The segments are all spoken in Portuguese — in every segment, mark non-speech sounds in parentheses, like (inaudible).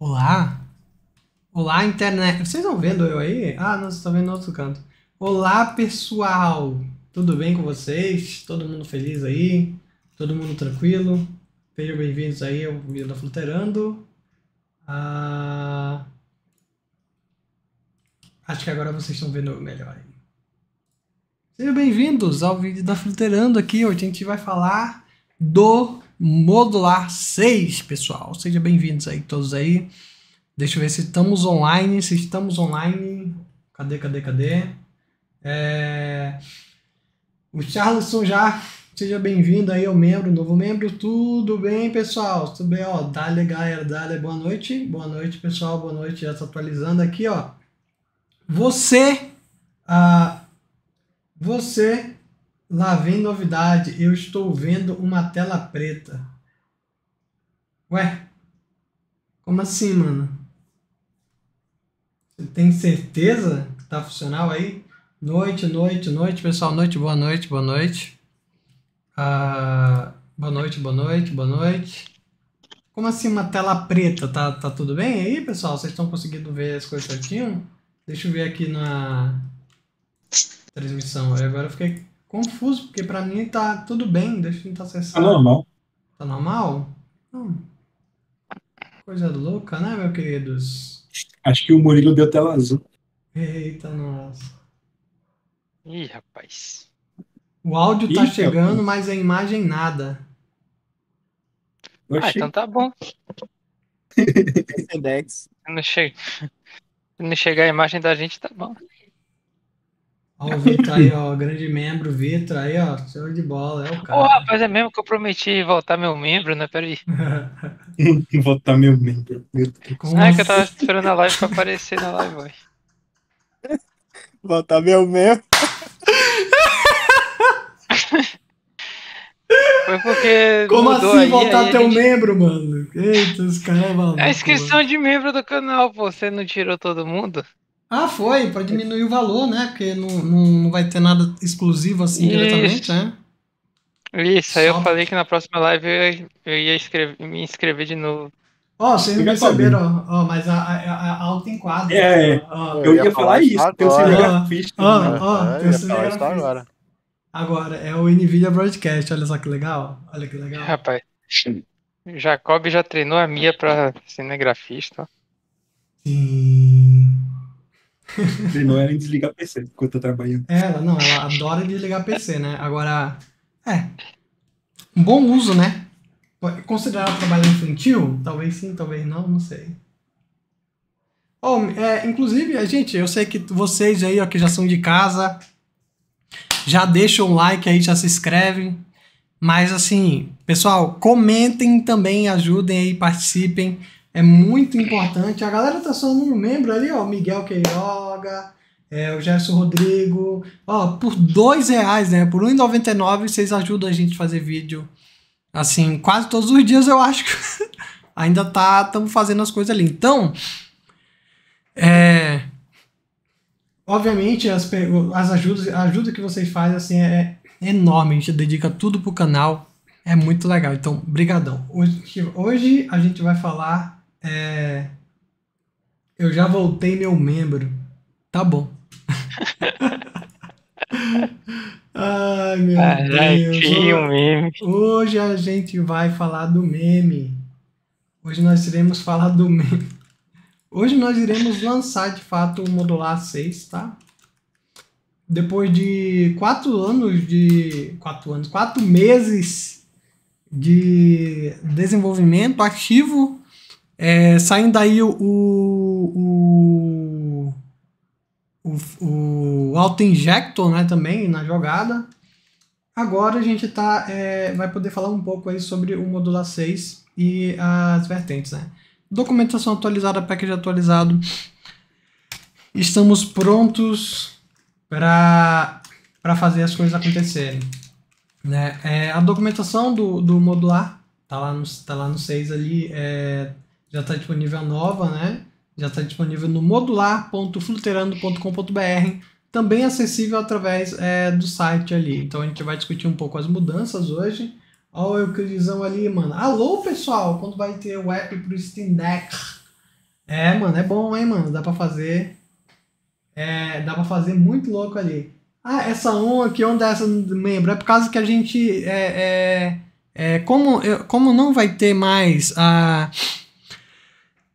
Olá? Olá, internet. Vocês estão vendo eu aí? Ah, não, vocês estão vendo no outro canto. Olá, pessoal! Tudo bem com vocês? Todo mundo feliz aí? Todo mundo tranquilo? Sejam bem-vindos aí ao Vida Fluterando. Ah, Acho que agora vocês estão vendo melhor. Sejam bem-vindos ao vídeo da Fluterando aqui, hoje a gente vai falar do Modular 6, pessoal. Sejam bem-vindos aí todos aí. Deixa eu ver se estamos online, se estamos online. Cadê, cadê, cadê? É... O Charleson já, seja bem-vindo aí, o membro, novo membro. Tudo bem, pessoal? Tudo bem, ó. Dale, galera, dale, boa noite. Boa noite, pessoal, boa noite. Já se atualizando aqui, ó. Você, ah, você lá vem novidade. Eu estou vendo uma tela preta. Ué? Como assim, mano? Você tem certeza que tá funcional aí? Noite, noite, noite, pessoal. Noite, boa noite, boa noite. Ah, boa noite, boa noite, boa noite. Como assim uma tela preta? Tá, tá tudo bem aí, pessoal? Vocês estão conseguindo ver as coisas certinho? Deixa eu ver aqui na transmissão. Eu agora eu fiquei confuso, porque para mim tá tudo bem. Deixa eu tentar acessar. Tá normal. Tá normal? Hum. Coisa louca, né, meus queridos? Acho que o Murilo deu tela azul. Eita, nossa. Ih, rapaz. O áudio tá chegando, rapaz. mas a imagem nada. Ah, então tá bom. Não chega não chegar a imagem da gente, tá bom. Ó, o Vitor aí, ó, grande membro, Vitor aí, ó, show de bola, é o cara. Ô, rapaz, é mesmo que eu prometi voltar meu membro, né? Peraí. (laughs) voltar meu membro. Como ah, é que eu assim? tava esperando a live pra aparecer na live, vai. Voltar meu membro. (laughs) Foi porque. Como assim voltar aí, teu gente... membro, mano? Eita, os caras é, é A inscrição de membro do canal, pô. Você não tirou todo mundo? Ah, foi, pra diminuir o valor, né? Porque não, não, não vai ter nada exclusivo assim Isso. diretamente, né? Isso, aí Só... eu falei que na próxima live eu, eu ia escrever, me inscrever de novo. Ó, oh, vocês não perceberam, ó, oh, mas a, a, a alta enquadra. É, ó, eu, eu, ia, falar, isso, né? tem o cinegrafista. Ó, ó, tem o cinegrafista. agora. Agora, é o NVIDIA Broadcast, olha só que legal. Olha que legal. Rapaz, Jacob já treinou a Mia pra cinegrafista. Sim. (laughs) Treinou ela em desligar PC enquanto eu trabalhando. Ela, não, ela adora desligar PC, né? Agora, é. Um bom uso, né? Considerado trabalho infantil? Talvez sim, talvez não, não sei. Oh, é, inclusive, gente, eu sei que vocês aí, ó, que já são de casa, já deixa um like aí, já se inscreve. Mas assim, pessoal, comentem também, ajudem aí, participem. É muito importante. A galera tá sendo um membro ali, ó. Miguel Queiroga, é, o Gerson Rodrigo. Ó, por dois reais, né? Por 1,99 vocês ajudam a gente a fazer vídeo. Assim, quase todos os dias eu acho que (laughs) ainda tá estamos fazendo as coisas ali. Então, é, Obviamente, as, as ajudas, a ajuda que vocês fazem assim, é, é enorme. A gente dedica tudo pro canal. É muito legal. Então, brigadão. Hoje, hoje a gente vai falar... É... Eu já voltei meu membro. Tá bom. (laughs) Ai, meu ah, Deus. Um meme. Hoje a gente vai falar do meme. Hoje nós iremos falar do meme. Hoje nós iremos lançar de fato o Modular 6, tá? Depois de quatro anos de. quatro anos, quatro meses de desenvolvimento ativo, é, saindo aí o, o, o, o, o auto-injector né, também na jogada. Agora a gente tá, é, vai poder falar um pouco aí sobre o Modular 6 e as vertentes, né? Documentação atualizada, package atualizado. Estamos prontos para fazer as coisas acontecerem. Né? É, a documentação do, do modular está lá no, tá lá no 6 ali, é, já está disponível a nova, né? Já está disponível no modular.fluterando.com.br, também acessível através é, do site ali. Então a gente vai discutir um pouco as mudanças hoje. Olha o Euclidizão ali, mano. Alô, pessoal, quando vai ter o app pro Steam Deck? É, mano, é bom, hein, mano. Dá pra fazer. É, dá pra fazer muito louco ali. Ah, essa onda, que onda é essa? membro? É por causa que a gente. É, é, é, como, como não vai ter mais a,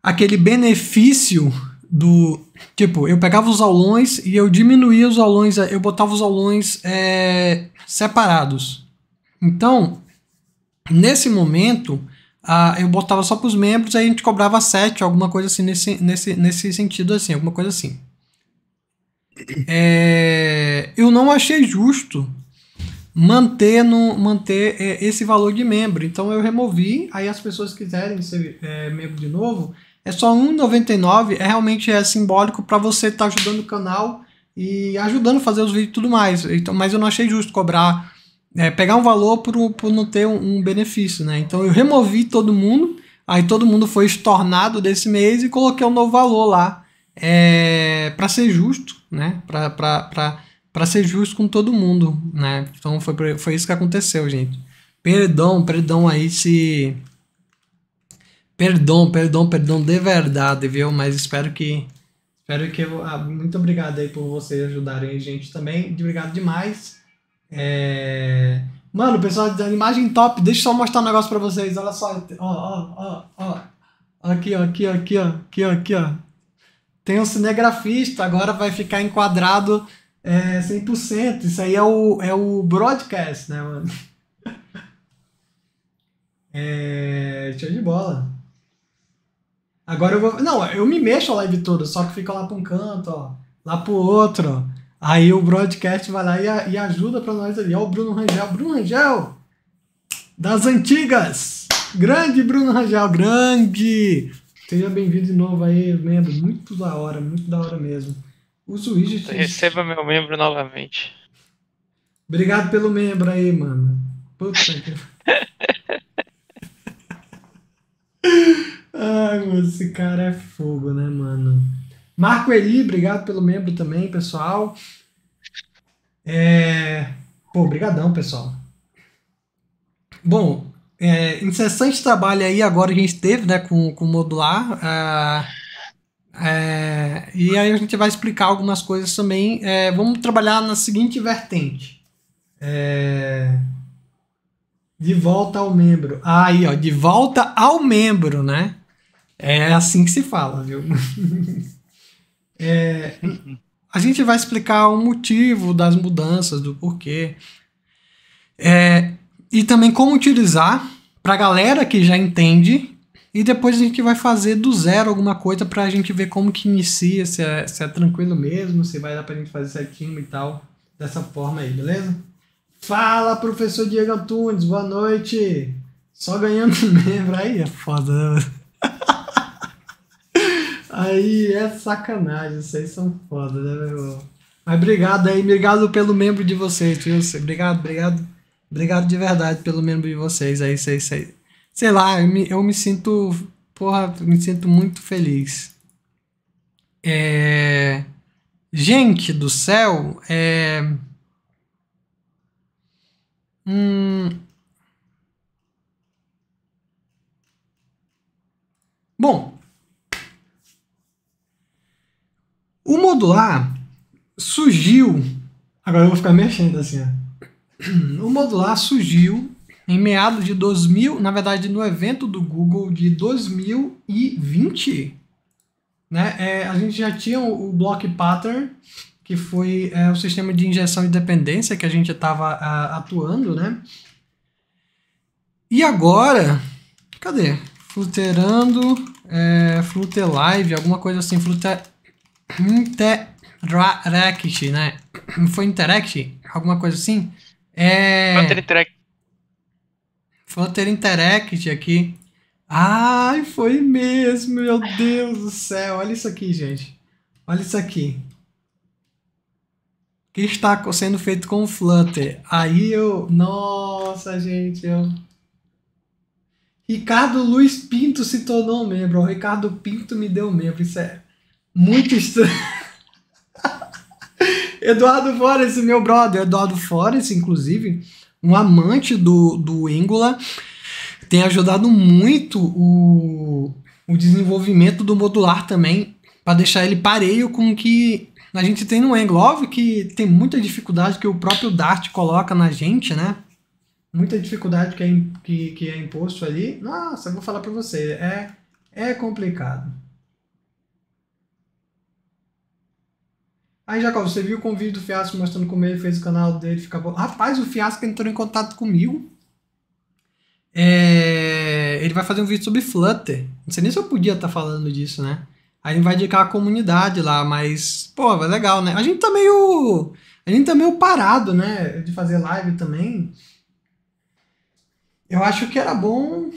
aquele benefício do. Tipo, eu pegava os aulões e eu diminuía os aulões, eu botava os aulões é, separados. Então, Nesse momento, eu botava só para os membros, aí a gente cobrava 7, alguma coisa assim, nesse, nesse, nesse sentido, assim, alguma coisa assim. É, eu não achei justo manter, no, manter é, esse valor de membro, então eu removi. Aí, as pessoas quiserem ser é, membro de novo, é só R$1,99, é realmente é simbólico para você estar tá ajudando o canal e ajudando a fazer os vídeos e tudo mais. Então, mas eu não achei justo cobrar é, pegar um valor por, por não ter um, um benefício, né? Então eu removi todo mundo, aí todo mundo foi estornado desse mês e coloquei um novo valor lá é, para ser justo, né? Para ser justo com todo mundo, né? Então foi, foi isso que aconteceu, gente. Perdão, perdão aí se. Perdão, perdão, perdão de verdade, viu? Mas espero que. Espero que. ah, muito obrigado aí por vocês ajudarem a gente também. Obrigado demais. É... Mano, pessoal, imagem top. Deixa eu só mostrar um negócio pra vocês. Olha só. Ó, ó, ó, ó. Aqui, ó, aqui, ó, aqui, ó. Aqui, ó, aqui, ó. Tem um cinegrafista, agora vai ficar enquadrado é, 100%. Isso aí é o, é o broadcast, né, mano? (laughs) É... Show de bola. Agora eu vou... Não, eu me mexo a live toda, só que fica lá pra um canto, ó. Lá pro outro, ó. Aí o broadcast vai lá e, e ajuda para nós ali. Ó, o Bruno Rangel. Bruno Rangel! Das antigas! Grande Bruno Rangel, grande! Seja bem-vindo de novo aí, membro. Muito da hora, muito da hora mesmo. O widgets. Receba meu membro novamente. Obrigado pelo membro aí, mano. Puta que. (laughs) Ai, mano, esse cara é fogo, né, mano? Marco Eli, obrigado pelo membro também, pessoal. É... Pô, obrigadão, pessoal. Bom, é, incessante trabalho aí agora a gente teve, né, com, com modular. Ah, é, e aí a gente vai explicar algumas coisas também. É, vamos trabalhar na seguinte vertente. É, de volta ao membro. Ah, aí, ó, de volta ao membro, né? É assim que se fala, viu? (laughs) É, a gente vai explicar o motivo das mudanças, do porquê. É, e também como utilizar para a galera que já entende. E depois a gente vai fazer do zero alguma coisa para a gente ver como que inicia, se é, se é tranquilo mesmo, se vai dar para a gente fazer certinho e tal. Dessa forma aí, beleza? Fala, professor Diego Antunes, boa noite! Só ganhando (laughs) membro aí é foda. Né? Aí é sacanagem, vocês são foda, né, meu irmão? Mas obrigado aí, obrigado pelo membro de vocês, viu? Obrigado, obrigado. Obrigado de verdade pelo membro de vocês aí, sei, sei. Sei lá, eu me, eu me sinto. Porra, me sinto muito feliz. É. Gente do céu, é. Hum... Bom, O modular surgiu. Agora eu vou ficar mexendo assim. Ó. O modular surgiu em meados de 2000, na verdade, no evento do Google de 2020. Né? É, a gente já tinha o, o Block Pattern, que foi é, o sistema de injeção de dependência que a gente estava atuando, né? E agora, cadê? Fluterando, é, Fluter Live, alguma coisa assim, Fluter Interact, né? Foi Interact? Alguma coisa assim? É... Flutter Interact. Flutter Interact aqui. Ai, foi mesmo, meu Deus do céu. Olha isso aqui, gente. Olha isso aqui. O que está sendo feito com o Flutter? Aí eu... Nossa, gente, eu... Ricardo Luiz Pinto se tornou membro. O Ricardo Pinto me deu membro. Isso é muito estranho. Eduardo Flores meu brother, Eduardo Flores inclusive, um amante do, do Engula tem ajudado muito o, o desenvolvimento do modular também, para deixar ele pareio com o que a gente tem no Angular. Óbvio que tem muita dificuldade que o próprio Dart coloca na gente, né? Muita dificuldade que é, que, que é imposto ali. Nossa, eu vou falar para você, é, é complicado. Aí, Jacó, você viu com o vídeo do Fiasco mostrando como ele fez o canal dele ficar bom. Rapaz, o Fiasco entrou em contato comigo. É... Ele vai fazer um vídeo sobre Flutter. Não sei nem se eu podia estar tá falando disso, né? Aí ele vai dedicar a comunidade lá, mas, pô, é legal, né? A gente tá meio. A gente tá meio parado, né? De fazer live também. Eu acho que era bom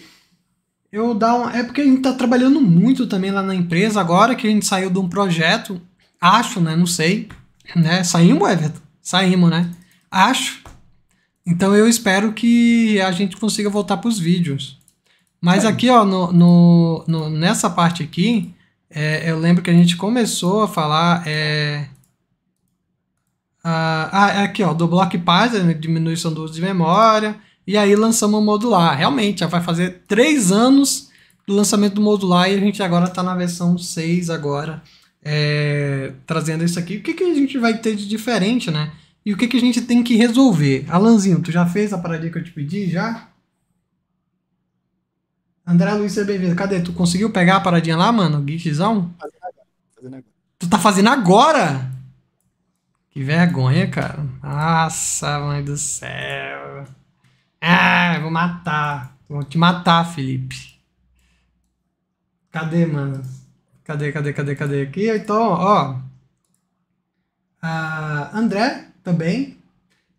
eu dar um. É porque a gente tá trabalhando muito também lá na empresa agora, que a gente saiu de um projeto Acho, né? Não sei. Né? Saímos, Everton? Saímos, né? Acho. Então eu espero que a gente consiga voltar para os vídeos. Mas é. aqui, ó, no, no, no, nessa parte aqui, é, eu lembro que a gente começou a falar. É, ah, é aqui, ó, do Block Python, né? diminuição do uso de memória. E aí lançamos o modular. Realmente, já vai fazer três anos do lançamento do modular e a gente agora está na versão 6 agora é, trazendo isso aqui, o que, que a gente vai ter de diferente, né? E o que, que a gente tem que resolver? Alanzinho, tu já fez a paradinha que eu te pedi? Já? André Luiz, seja bem-vindo. Cadê? Tu conseguiu pegar a paradinha lá, mano? Guichizão? Tu tá fazendo agora? Que vergonha, cara. Nossa, mãe do céu. Ah, eu vou matar. Vou te matar, Felipe. Cadê, mano? Cadê, cadê, cadê, cadê aqui? Então, ó. André também.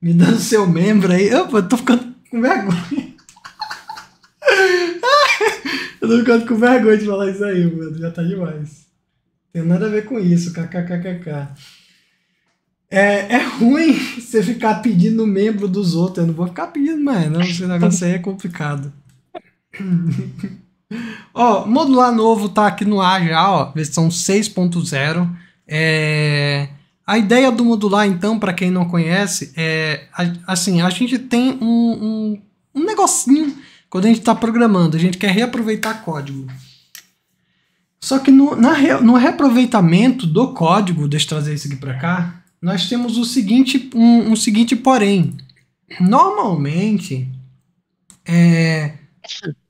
Me dando (laughs) seu membro aí. Opa, eu tô ficando com vergonha. (laughs) eu tô ficando com vergonha de falar isso aí, mano. Já tá demais. Tem nada a ver com isso. KKKKK. É, é ruim (laughs) você ficar pedindo membro dos outros. Eu não vou ficar pedindo mais, não. Esse negócio aí é complicado. Ó, modular novo tá aqui no ar já, ó, versão 6.0. É... A ideia do modular, então, para quem não conhece, é assim, a gente tem um, um, um negocinho quando a gente está programando, a gente quer reaproveitar código. Só que no, re, no reaproveitamento do código, deixa eu trazer isso aqui para cá, nós temos o seguinte, um, um seguinte porém. Normalmente, é,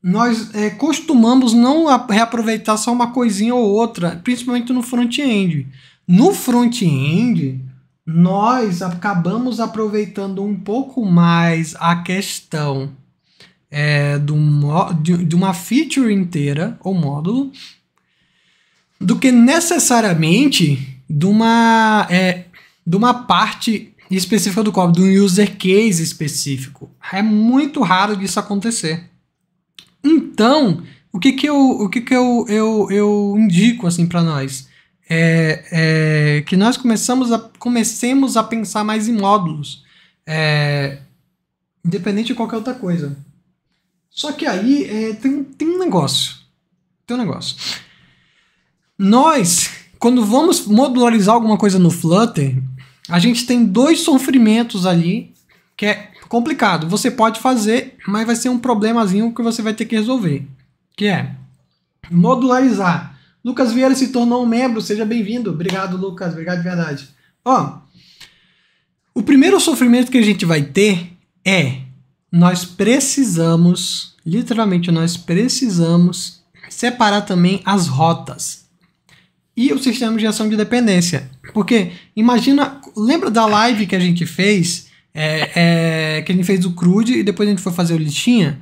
nós é, costumamos não reaproveitar só uma coisinha ou outra, principalmente no front-end. No front-end, nós acabamos aproveitando um pouco mais a questão é, do, de, de uma feature inteira ou módulo do que necessariamente de uma, é, de uma parte específica do código, de um user case específico. É muito raro disso acontecer. Então, o que que eu, o que que eu, eu, eu indico assim para nós? É, é, que nós começamos a, comecemos a pensar mais em módulos, é, independente de qualquer outra coisa. Só que aí é, tem, tem um negócio. Tem um negócio. Nós, quando vamos modularizar alguma coisa no Flutter, a gente tem dois sofrimentos ali, que é complicado. Você pode fazer, mas vai ser um problemazinho que você vai ter que resolver. Que é modularizar. Lucas Vieira se tornou um membro, seja bem-vindo. Obrigado, Lucas. Obrigado de verdade. Ó, o primeiro sofrimento que a gente vai ter é nós precisamos, literalmente nós precisamos separar também as rotas e o sistema de ação de dependência. Porque imagina, lembra da live que a gente fez é, é, que a gente fez o CRUD e depois a gente foi fazer o listinha.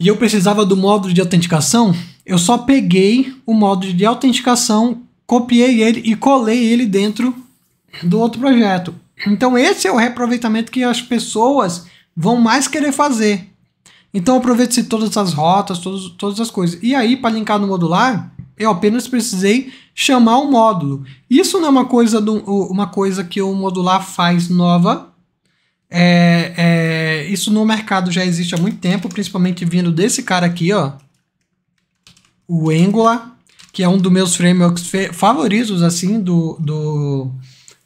E eu precisava do módulo de autenticação. Eu só peguei o módulo de autenticação, copiei ele e colei ele dentro do outro projeto. Então esse é o reaproveitamento que as pessoas vão mais querer fazer. Então aproveite-se todas as rotas, todos, todas as coisas. E aí, para linkar no modular, eu apenas precisei chamar o módulo. Isso não é uma coisa, do, uma coisa que o modular faz nova, é, é, isso no mercado já existe há muito tempo, principalmente vindo desse cara aqui, ó. O Angular, que é um dos meus frameworks favoritos, assim, do, do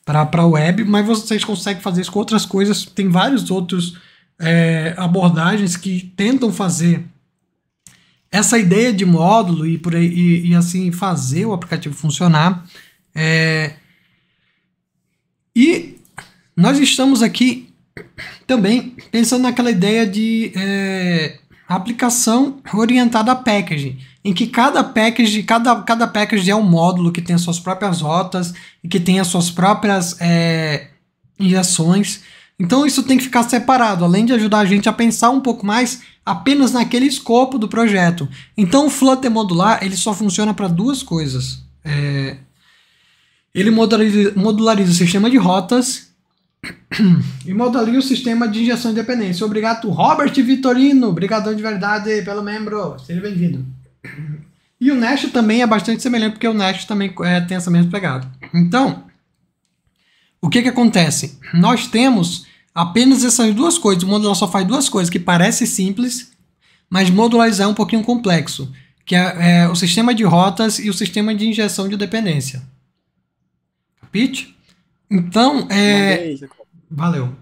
para web, mas vocês conseguem fazer isso com outras coisas. Tem vários outros é, abordagens que tentam fazer essa ideia de módulo e por aí, e, e assim fazer o aplicativo funcionar. É... E nós estamos aqui também pensando naquela ideia de é, aplicação orientada a packaging, em que cada package, cada, cada package é um módulo que tem as suas próprias rotas e que tem as suas próprias é, injeções. Então isso tem que ficar separado, além de ajudar a gente a pensar um pouco mais apenas naquele escopo do projeto. Então o Flutter modular ele só funciona para duas coisas. É, ele modulariza, modulariza o sistema de rotas e Imortaliza o sistema de injeção de dependência. Obrigado, Robert Vitorino. Obrigadão de verdade pelo membro. Seja bem-vindo. E o Nash também é bastante semelhante, porque o Nash também é, tem essa mesma pegada. Então, o que, que acontece? Nós temos apenas essas duas coisas. O modular só faz duas coisas que parece simples, mas modularizar é um pouquinho complexo, que é, é o sistema de rotas e o sistema de injeção de dependência. Capite? Então, é, Valeu.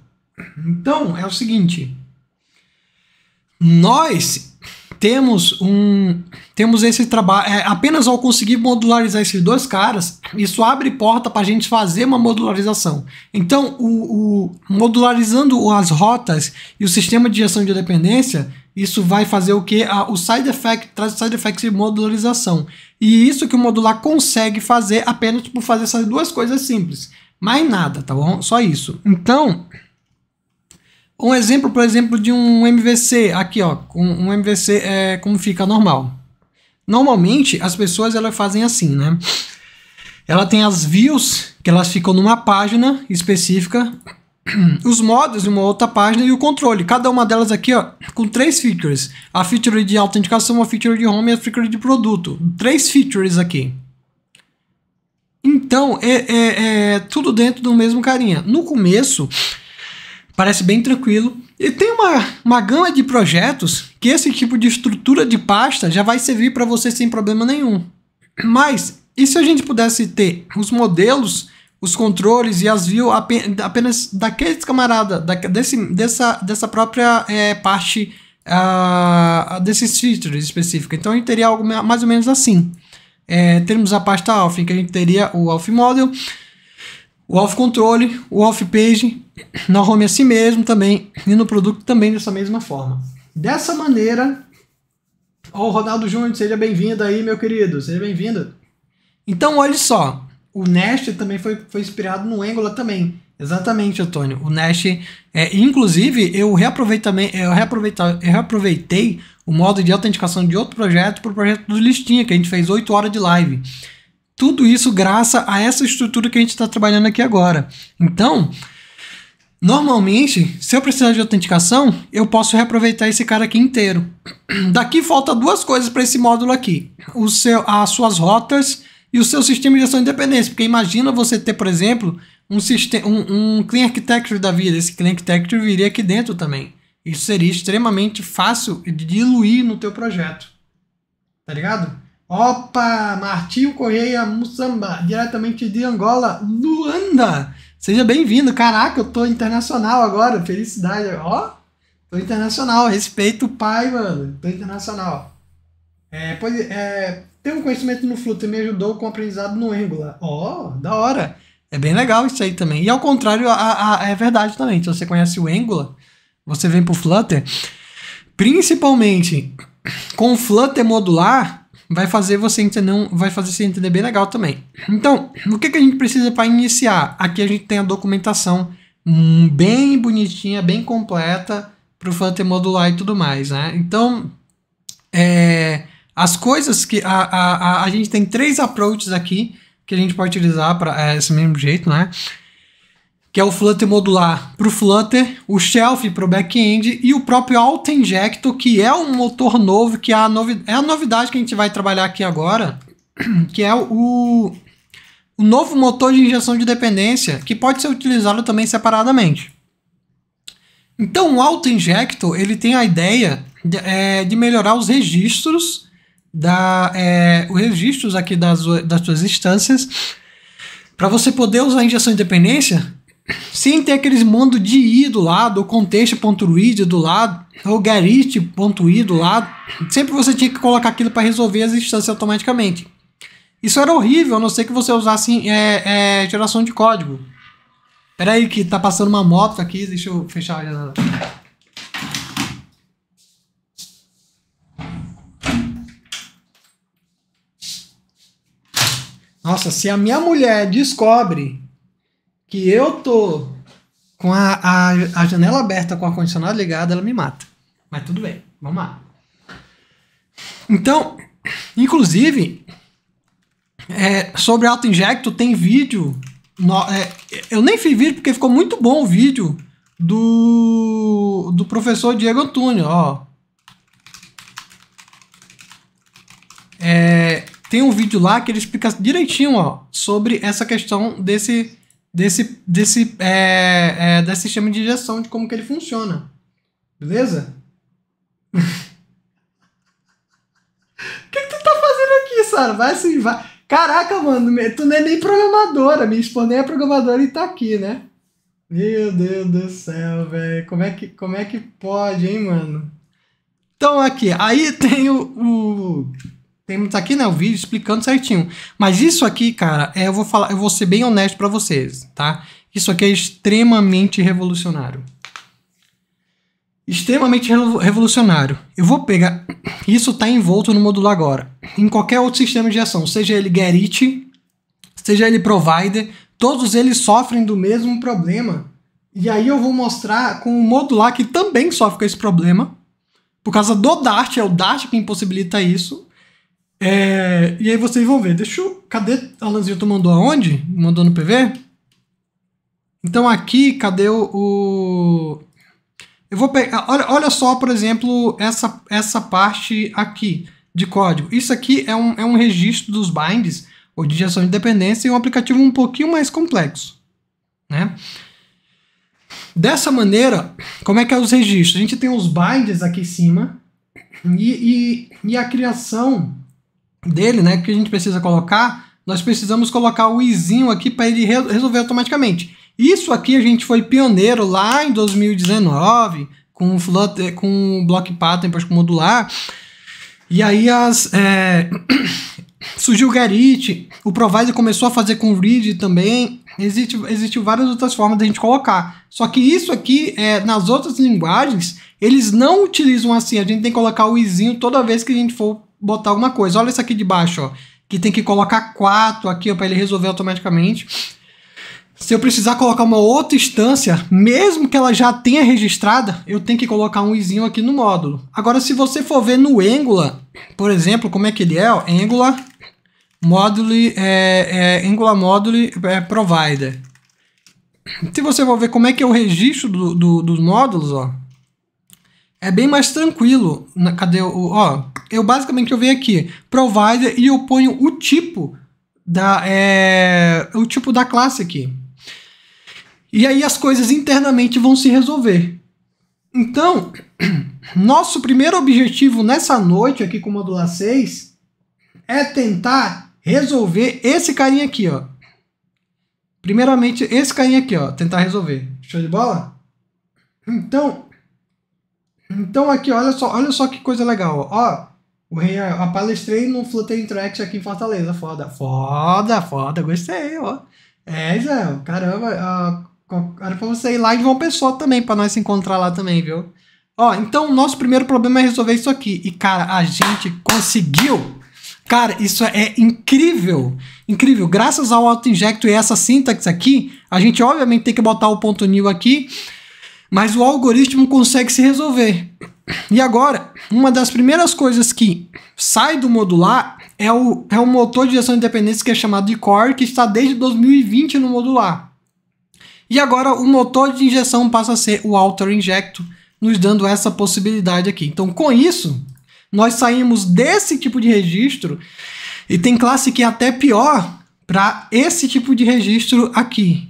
Então, é o seguinte. Nós temos um temos esse trabalho é, apenas ao conseguir modularizar esses dois caras isso abre porta para a gente fazer uma modularização então o, o, modularizando as rotas e o sistema de gestão de dependência isso vai fazer o que o side effect traz side effects de modularização e isso que o modular consegue fazer apenas por fazer essas duas coisas simples mais nada, tá bom? Só isso. Então, um exemplo, por exemplo, de um MVC, aqui ó, um, um MVC é como fica normal. Normalmente as pessoas elas fazem assim, né? Ela tem as views, que elas ficam numa página específica, (clears throat) os modos em uma outra página e o controle. Cada uma delas aqui, ó, com três features: a feature de autenticação, a feature de home e a feature de produto. Três features aqui. Então, é, é, é tudo dentro do mesmo carinha. No começo, parece bem tranquilo. E tem uma, uma gama de projetos que esse tipo de estrutura de pasta já vai servir para você sem problema nenhum. Mas, e se a gente pudesse ter os modelos, os controles e as views apenas daqueles camarada, da, desse, dessa, dessa própria é, parte uh, desses features específica? Então, a gente teria algo mais ou menos assim é, termos a pasta Alf, que a gente teria o off Model, o off Control, o off Page, na home assim mesmo também, e no produto também dessa mesma forma. Dessa maneira, o oh, Ronaldo Júnior, seja bem-vindo aí, meu querido, seja bem-vindo. Então, olha só, o Nest também foi, foi inspirado no Angular também. Exatamente, Antônio. O Nash, é, inclusive, eu, reaproveitei, eu, reaproveita, eu reaproveitei o modo de autenticação de outro projeto para o projeto do Listinha, que a gente fez 8 horas de live. Tudo isso graças a essa estrutura que a gente está trabalhando aqui agora. Então, normalmente, se eu precisar de autenticação, eu posso reaproveitar esse cara aqui inteiro. Daqui falta duas coisas para esse módulo aqui: o seu, as suas rotas e o seu sistema de gestão de Porque imagina você ter, por exemplo, um, sistema, um, um Clean Architecture da vida. Esse Clean Architecture viria aqui dentro também. Isso seria extremamente fácil de diluir no teu projeto. Tá ligado? Opa, Martinho Correia Mussamba, diretamente de Angola, Luanda. Seja bem-vindo. Caraca, eu tô internacional agora. Felicidade. Ó, tô internacional. Respeito o pai, mano. Tô internacional. É, pois, é, ter um conhecimento no Flutter me ajudou com o aprendizado no Angular. Ó, da hora. É bem legal isso aí também. E ao contrário, a, a, é verdade também. Se você conhece o Angular, você vem pro Flutter, principalmente com o Flutter modular, vai fazer você entender, vai fazer você entender bem legal também. Então, o que, que a gente precisa para iniciar? Aqui a gente tem a documentação hum, bem bonitinha, bem completa para o Flutter modular e tudo mais, né? Então, é, as coisas que a, a, a, a gente tem três approaches aqui que a gente pode utilizar para é, esse mesmo jeito, né? Que é o Flutter modular para o Flutter, o Shelf para o back-end e o próprio Auto-Injector, que é um motor novo, que é a, novi é a novidade que a gente vai trabalhar aqui agora, (clears throat) que é o, o novo motor de injeção de dependência, que pode ser utilizado também separadamente. Então, o Auto-Injector ele tem a ideia de, é, de melhorar os registros da, é, os registros aqui das, das suas instâncias para você poder usar a injeção de dependência sem ter aqueles mando de i do lado, ou contexto.read do lado, ou garist.i do lado. Sempre você tinha que colocar aquilo para resolver as instâncias automaticamente. Isso era horrível, a não ser que você usasse é, é, geração de código. Peraí que tá passando uma moto aqui, deixa eu fechar a janela. Nossa, se a minha mulher descobre que eu tô com a, a, a janela aberta, com o ar-condicionado ligado, ela me mata. Mas tudo bem, vamos lá. Então, inclusive, é, sobre auto-injecto, tem vídeo. No, é, eu nem fiz vídeo porque ficou muito bom o vídeo do, do professor Diego Antônio, ó. É, tem um vídeo lá que ele explica direitinho ó, sobre essa questão desse, desse, desse, é, é, desse sistema de injeção, de como que ele funciona. Beleza? (laughs) O que, que tu tá fazendo aqui, Sara? Vai assim, vai. Caraca, mano, tu não é nem programadora. me expõe nem é programadora e tá aqui, né? Meu Deus do céu, velho. Como, é que, como é que pode, hein, mano? Então, aqui. Aí tem o... o temos aqui, né, o vídeo explicando certinho. Mas isso aqui, cara, é, eu vou falar, eu vou ser bem honesto para vocês, tá? Isso aqui é extremamente revolucionário. Extremamente revolucionário. Eu vou pegar. (coughs) Isso está envolto no módulo agora. Em qualquer outro sistema de ação, seja ele It, seja ele Provider, todos eles sofrem do mesmo problema. E aí eu vou mostrar com o modular que também sofre com esse problema. Por causa do Dart, é o Dart que impossibilita isso. É, e aí vocês vão ver. Deixa eu. Cadê? Alanzinho, tu mandou aonde? Mandou no PV? Então aqui, cadê o. o... Eu vou pegar. Olha, olha só, por exemplo, essa, essa parte aqui de código. Isso aqui é um, é um registro dos binds, ou de gestão de dependência, e um aplicativo um pouquinho mais complexo. Né? Dessa maneira, como é que é os registros? A gente tem os binds aqui em cima e, e, e a criação dele, né, que a gente precisa colocar, nós precisamos colocar o izinho aqui para ele re resolver automaticamente. Isso aqui a gente foi pioneiro lá em 2019 com o Flutter, com o Block Pattern para modular. E aí as é, (coughs) surgiu o Garite, o Provider começou a fazer com o Read também. Existe, existe várias outras formas de a gente colocar. Só que isso aqui, é, nas outras linguagens, eles não utilizam assim. A gente tem que colocar o izinho toda vez que a gente for botar alguma coisa. Olha isso aqui de baixo, ó, que tem que colocar 4 aqui para ele resolver automaticamente. Se eu precisar colocar uma outra instância, mesmo que ela já tenha registrada, eu tenho que colocar um izinho aqui no módulo. Agora, se você for ver no Angular, por exemplo, como é que ele é, ó, Angular Module, é, é, Angular Module é, Provider. Se você for ver como é que é o registro do, do, dos módulos, ó, é bem mais tranquilo. Na, cadê o. Ó, eu basicamente eu venho aqui, provider, e eu ponho o tipo da. É, o tipo da classe aqui. E aí as coisas internamente vão se resolver. Então, (clears throat) nosso primeiro objetivo nessa noite aqui com o modular 6 é tentar resolver esse carinha aqui, ó. Primeiramente, esse carinha aqui, ó. Tentar resolver. Show de bola? Então, então aqui, olha só, olha só que coisa legal. Ó, o rei, a palestrei no Flutter Tracks aqui em Fortaleza. Foda, foda, foda, gostei, ó. É, Zé, caramba, ó, era pra você ir lá de uma Pessoa também, pra nós se encontrar lá também, viu? Ó, então o nosso primeiro problema é resolver isso aqui. E, cara, a gente conseguiu! Cara, isso é incrível! Incrível! Graças ao auto-injecto e essa sintaxe aqui, a gente obviamente tem que botar o ponto new aqui mas o algoritmo consegue se resolver. E agora, uma das primeiras coisas que sai do modular é o, é o motor de gestão independente que é chamado de Core, que está desde 2020 no modular. E agora o motor de injeção passa a ser o Alter Injecto, nos dando essa possibilidade aqui. Então, com isso, nós saímos desse tipo de registro e tem classe que é até pior para esse tipo de registro aqui.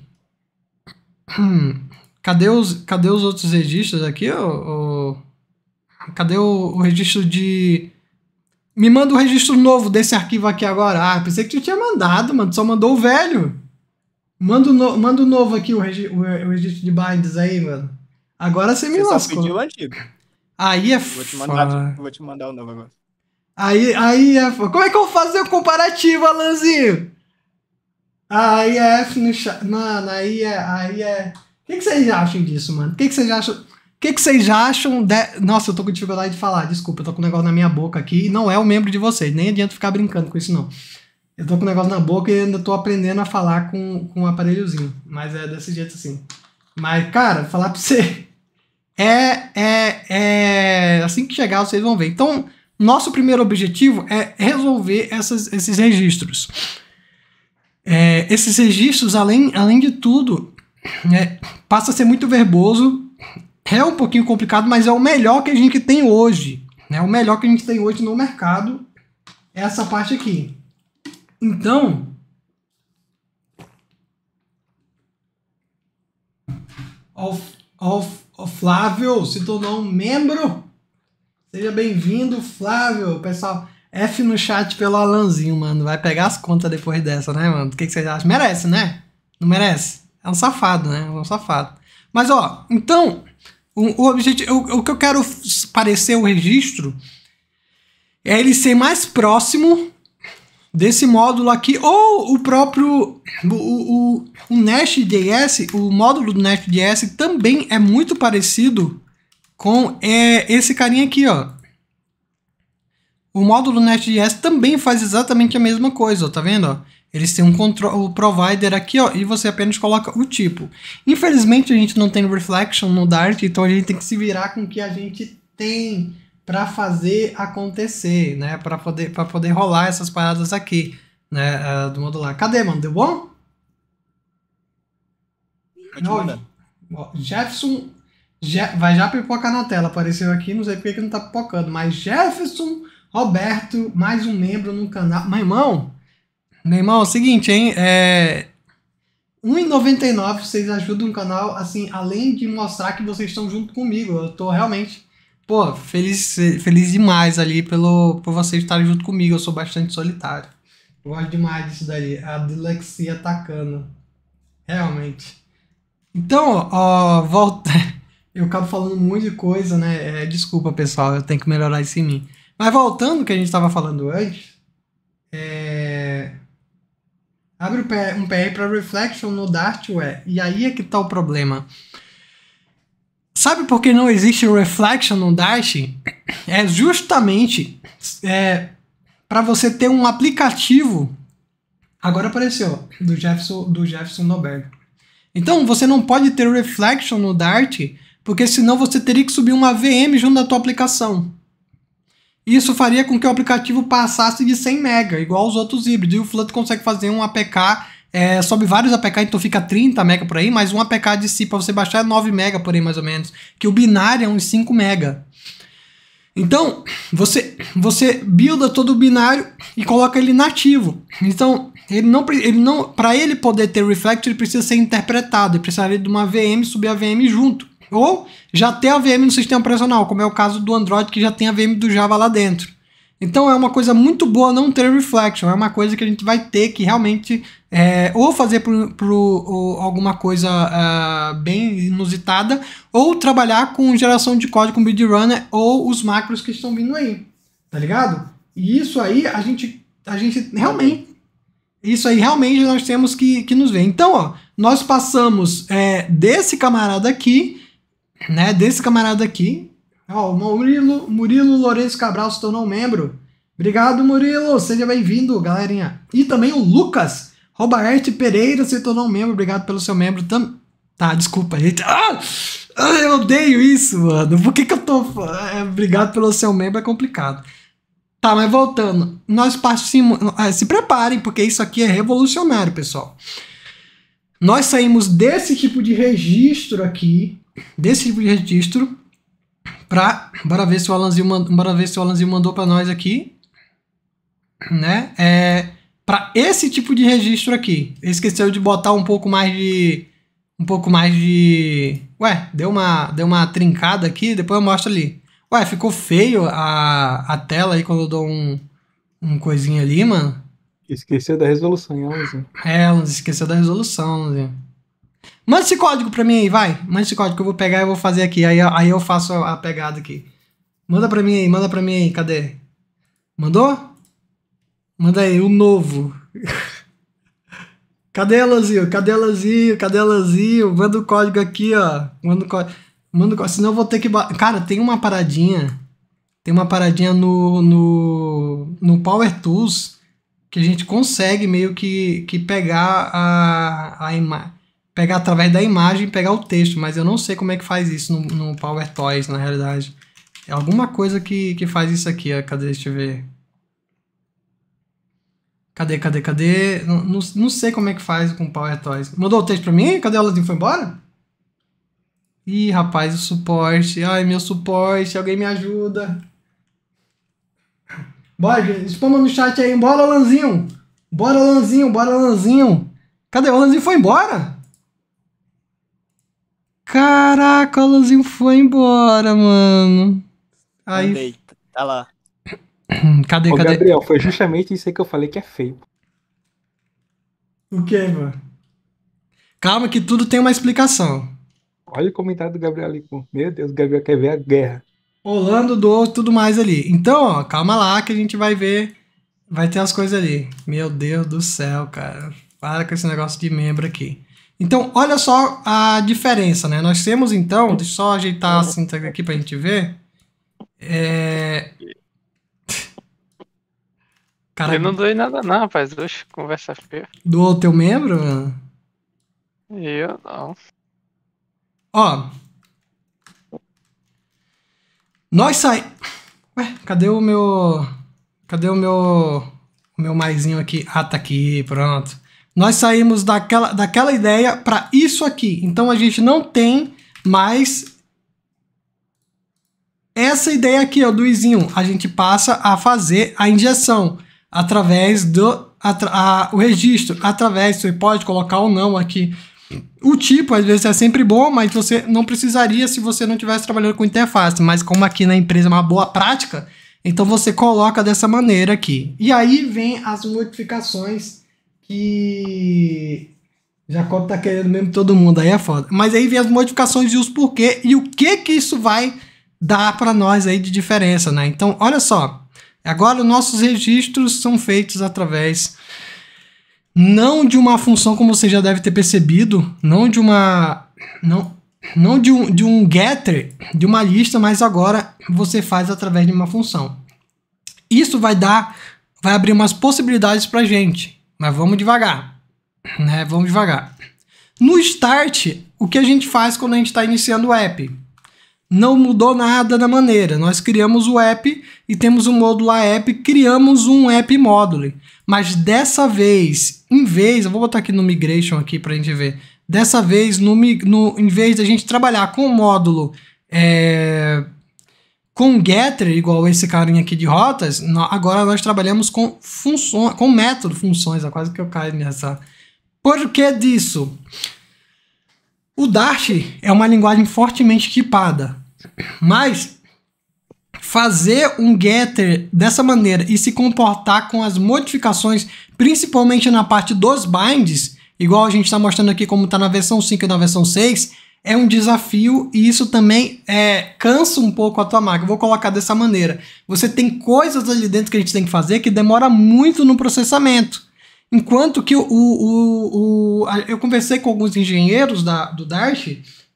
Hum. Cadê os, cadê os outros registros aqui? O, cadê o, o, registro de. Me manda o um registro novo desse arquivo aqui agora. Ah, pensei que tu tinha mandado, mano. só mandou o velho. Manda o, no, manda novo aqui, o, regi, o, o, registro de binds aí, mano. Agora você me você Só pediu o antigo. Aí é vou te mandar, Vou te mandar o novo agora. Aí, aí é Como é que eu faço o comparativo, Alanzinho? é F no chat. Mano, aí é. Aí é. O que, vocês acham disso, mano? O que, vocês acham? O que, vocês acham de... Nossa, eu tô com dificuldade de falar, desculpa, eu tô com um negócio na minha boca aqui e não é um membro de vocês, nem adianta ficar brincando com isso, não. Eu tô com um negócio na boca e ainda tô aprendendo a falar com, com um aparelhozinho, mas é desse jeito assim. Mas, cara, falar pra você. É, é, é. Assim que chegar, vocês vão ver. Então, nosso primeiro objetivo é resolver essas, esses registros. É, esses registros, além, além de tudo, é, passa a ser muito verboso. É um pouquinho complicado, mas é o melhor que a gente tem hoje. Né? O melhor que a gente tem hoje no mercado é essa parte aqui. Então. O, o, o Flávio se tornou um membro. Seja bem-vindo, Flávio. Pessoal, F no chat pelo Alanzinho, mano. Vai pegar as contas depois dessa, né, mano? O que, que vocês acham? Merece, né? Não merece? É um safado, né? É um safado. Mas, ó, então, o, o objetivo, o, o que eu quero parecer o registro é ele ser mais próximo desse módulo aqui, ou o próprio o, o, o Nest.js, o módulo do Nest.js também é muito parecido com é, esse carinha aqui, ó. O módulo Nest.js também faz exatamente a mesma coisa, ó, tá vendo? Ó? Eles têm um control provider aqui, ó, e você apenas coloca o tipo. Infelizmente a gente não tem reflection no Dart, então a gente tem que se virar com o que a gente tem para fazer acontecer, né? Para poder para poder rolar essas paradas aqui, né, uh, do modular. Cadê, mano? Deu bom? Não, Jefferson Je vai já pipocar na tela, apareceu aqui, não sei porque que não tá pipocando, mas Jefferson Roberto, mais um membro no canal. Mas, irmão, Neymar, é o seguinte, hein? É... 1,99 vocês ajudam o canal, assim, além de mostrar que vocês estão junto comigo. Eu tô realmente, pô, feliz, feliz demais ali pelo, por vocês estarem junto comigo. Eu sou bastante solitário. Eu gosto demais disso daí. A dilexia atacando. Realmente. Então, ó, volta. (laughs) Eu acabo falando de coisa, né? É, desculpa, pessoal, eu tenho que melhorar isso em mim. Mas voltando ao que a gente estava falando antes, é, Abre um PR para Reflection no Dartware. E aí é que tá o problema. Sabe por que não existe Reflection no Dart? É justamente é, para você ter um aplicativo. Agora apareceu, do Jefferson, do Jefferson Noberg. Então você não pode ter Reflection no Dart, porque senão você teria que subir uma VM junto da tua aplicação. Isso faria com que o aplicativo passasse de 100 MB, igual os outros híbridos. E o Flutter consegue fazer um APK, é, sobe vários APK, então fica 30 MB por aí, mas um APK de si para você baixar é 9 MB por aí, mais ou menos. Que o binário é uns 5 MB. Então, você, você builda todo o binário e coloca ele nativo. Então, ele não, ele não para ele poder ter reflect, ele precisa ser interpretado, ele precisaria de uma VM subir a VM junto. Ou já ter a VM no sistema operacional, como é o caso do Android que já tem a VM do Java lá dentro. Então é uma coisa muito boa não ter reflection, é uma coisa que a gente vai ter que realmente é, ou fazer por, alguma coisa uh, bem inusitada, ou trabalhar com geração de código com BidRunner ou os macros que estão vindo aí, tá ligado? E isso aí a gente, a gente realmente, isso aí realmente nós temos que, que nos ver. Então, ó, nós passamos é, desse camarada aqui né, desse camarada aqui. Ó, o Murilo, Murilo Lourenço Cabral se tornou membro. Obrigado, Murilo. Seja bem-vindo, galerinha. E também o Lucas Robert Pereira se tornou membro. Obrigado pelo seu membro também. Tá, desculpa, gente. Ah! ah! Eu odeio isso, mano. Por que, que eu tô. É, obrigado pelo seu membro, é complicado. Tá, mas voltando. Nós partimos. Ah, se preparem, porque isso aqui é revolucionário, pessoal. Nós saímos desse tipo de registro aqui desse tipo de registro para bora ver se o Alanzinho mandou, bora ver se o Alanzinho mandou para nós aqui, né? É, para esse tipo de registro aqui. Esqueceu de botar um pouco mais de um pouco mais de, ué, deu uma deu uma trincada aqui, depois eu mostro ali. Ué, ficou feio a, a tela aí quando eu dou um um coisinha ali, mano. Esqueceu da resolução, Alanzinho. É, Alanzinho, esqueceu da resolução, Alanzinho. Manda esse código pra mim aí, vai. Manda esse código que eu vou pegar e eu vou fazer aqui. Aí, aí eu faço a pegada aqui. Manda pra mim aí, manda pra mim aí. Cadê? Mandou? Manda aí, o novo. (laughs) Cadê Lanzinho? Cadê Lanzinho? Cadê Lanzinho? Manda o código aqui, ó. Manda o código. Manda o código. Senão eu vou ter que. Cara, tem uma paradinha. Tem uma paradinha no, no, no Power Tools que a gente consegue meio que, que pegar a, a imagem pegar através da imagem, pegar o texto, mas eu não sei como é que faz isso no, no Power Toys, na realidade. É alguma coisa que, que faz isso aqui, ó. cadê, deixa eu ver. Cadê, cadê, cadê? Não, não, não sei como é que faz com o Power Toys. Mandou o texto pra mim? Cadê o Aladdin? Foi embora? Ih, rapaz, o suporte. Ai, meu suporte, alguém me ajuda. Bora, espama no chat aí. Bora, Lanzinho. Bora, Lanzinho, bora, Lanzinho. Cadê? O Lanzinho foi embora? Caraca, o Alanzinho foi embora, mano. Aí. Tá lá. (clears throat) Cadê, Ô, cadê? Gabriel, foi justamente isso aí que eu falei que é feio. O que, mano? Calma que tudo tem uma explicação. Olha o comentário do Gabriel ali. Meu Deus, o Gabriel quer ver a guerra. Rolando do tudo mais ali. Então, ó, calma lá que a gente vai ver. Vai ter as coisas ali. Meu Deus do céu, cara. Para com esse negócio de membro aqui. Então, olha só a diferença, né? Nós temos então, deixa eu só ajeitar a síntese aqui para a gente ver. É... Caraca. Eu não doei nada não, rapaz. Oxe, conversa feia. Doou teu membro? Mano? Eu não. Ó. Nós sai... Ué, cadê o meu... Cadê o meu... O meu maisinho aqui? Ah, tá aqui, pronto. Nós saímos daquela, daquela ideia para isso aqui. Então a gente não tem mais essa ideia aqui ó, do izinho. A gente passa a fazer a injeção através do atra, a, o registro, através, você pode colocar ou não aqui o tipo, às vezes, é sempre bom, mas você não precisaria se você não estivesse trabalhando com interface. Mas como aqui na empresa é uma boa prática, então você coloca dessa maneira aqui. E aí vem as modificações que Jacob tá querendo mesmo todo mundo, aí é foda. Mas aí vem as modificações e os porquê e o que que isso vai dar para nós aí de diferença, né? Então, olha só. Agora nossos registros são feitos através não de uma função como você já deve ter percebido, não de uma não não de um, de um getter, de uma lista, mas agora você faz através de uma função. Isso vai dar vai abrir umas possibilidades para gente mas vamos devagar, né? Vamos devagar. No start, o que a gente faz quando a gente está iniciando o app? Não mudou nada na maneira. Nós criamos o app e temos o um módulo app, criamos um app module. Mas dessa vez, em vez, eu vou botar aqui no migration aqui para a gente ver. Dessa vez, no, no, em vez da gente trabalhar com o módulo é, com getter, igual esse carinha aqui de rotas, agora nós trabalhamos com funções, com método funções, é quase que eu caio nessa. Por que disso? O Dart é uma linguagem fortemente tipada, mas fazer um getter dessa maneira e se comportar com as modificações, principalmente na parte dos binds, igual a gente está mostrando aqui como está na versão 5 e na versão 6, é um desafio e isso também é, cansa um pouco a tua marca. vou colocar dessa maneira. Você tem coisas ali dentro que a gente tem que fazer que demora muito no processamento. Enquanto que o. o, o a, eu conversei com alguns engenheiros da, do Dart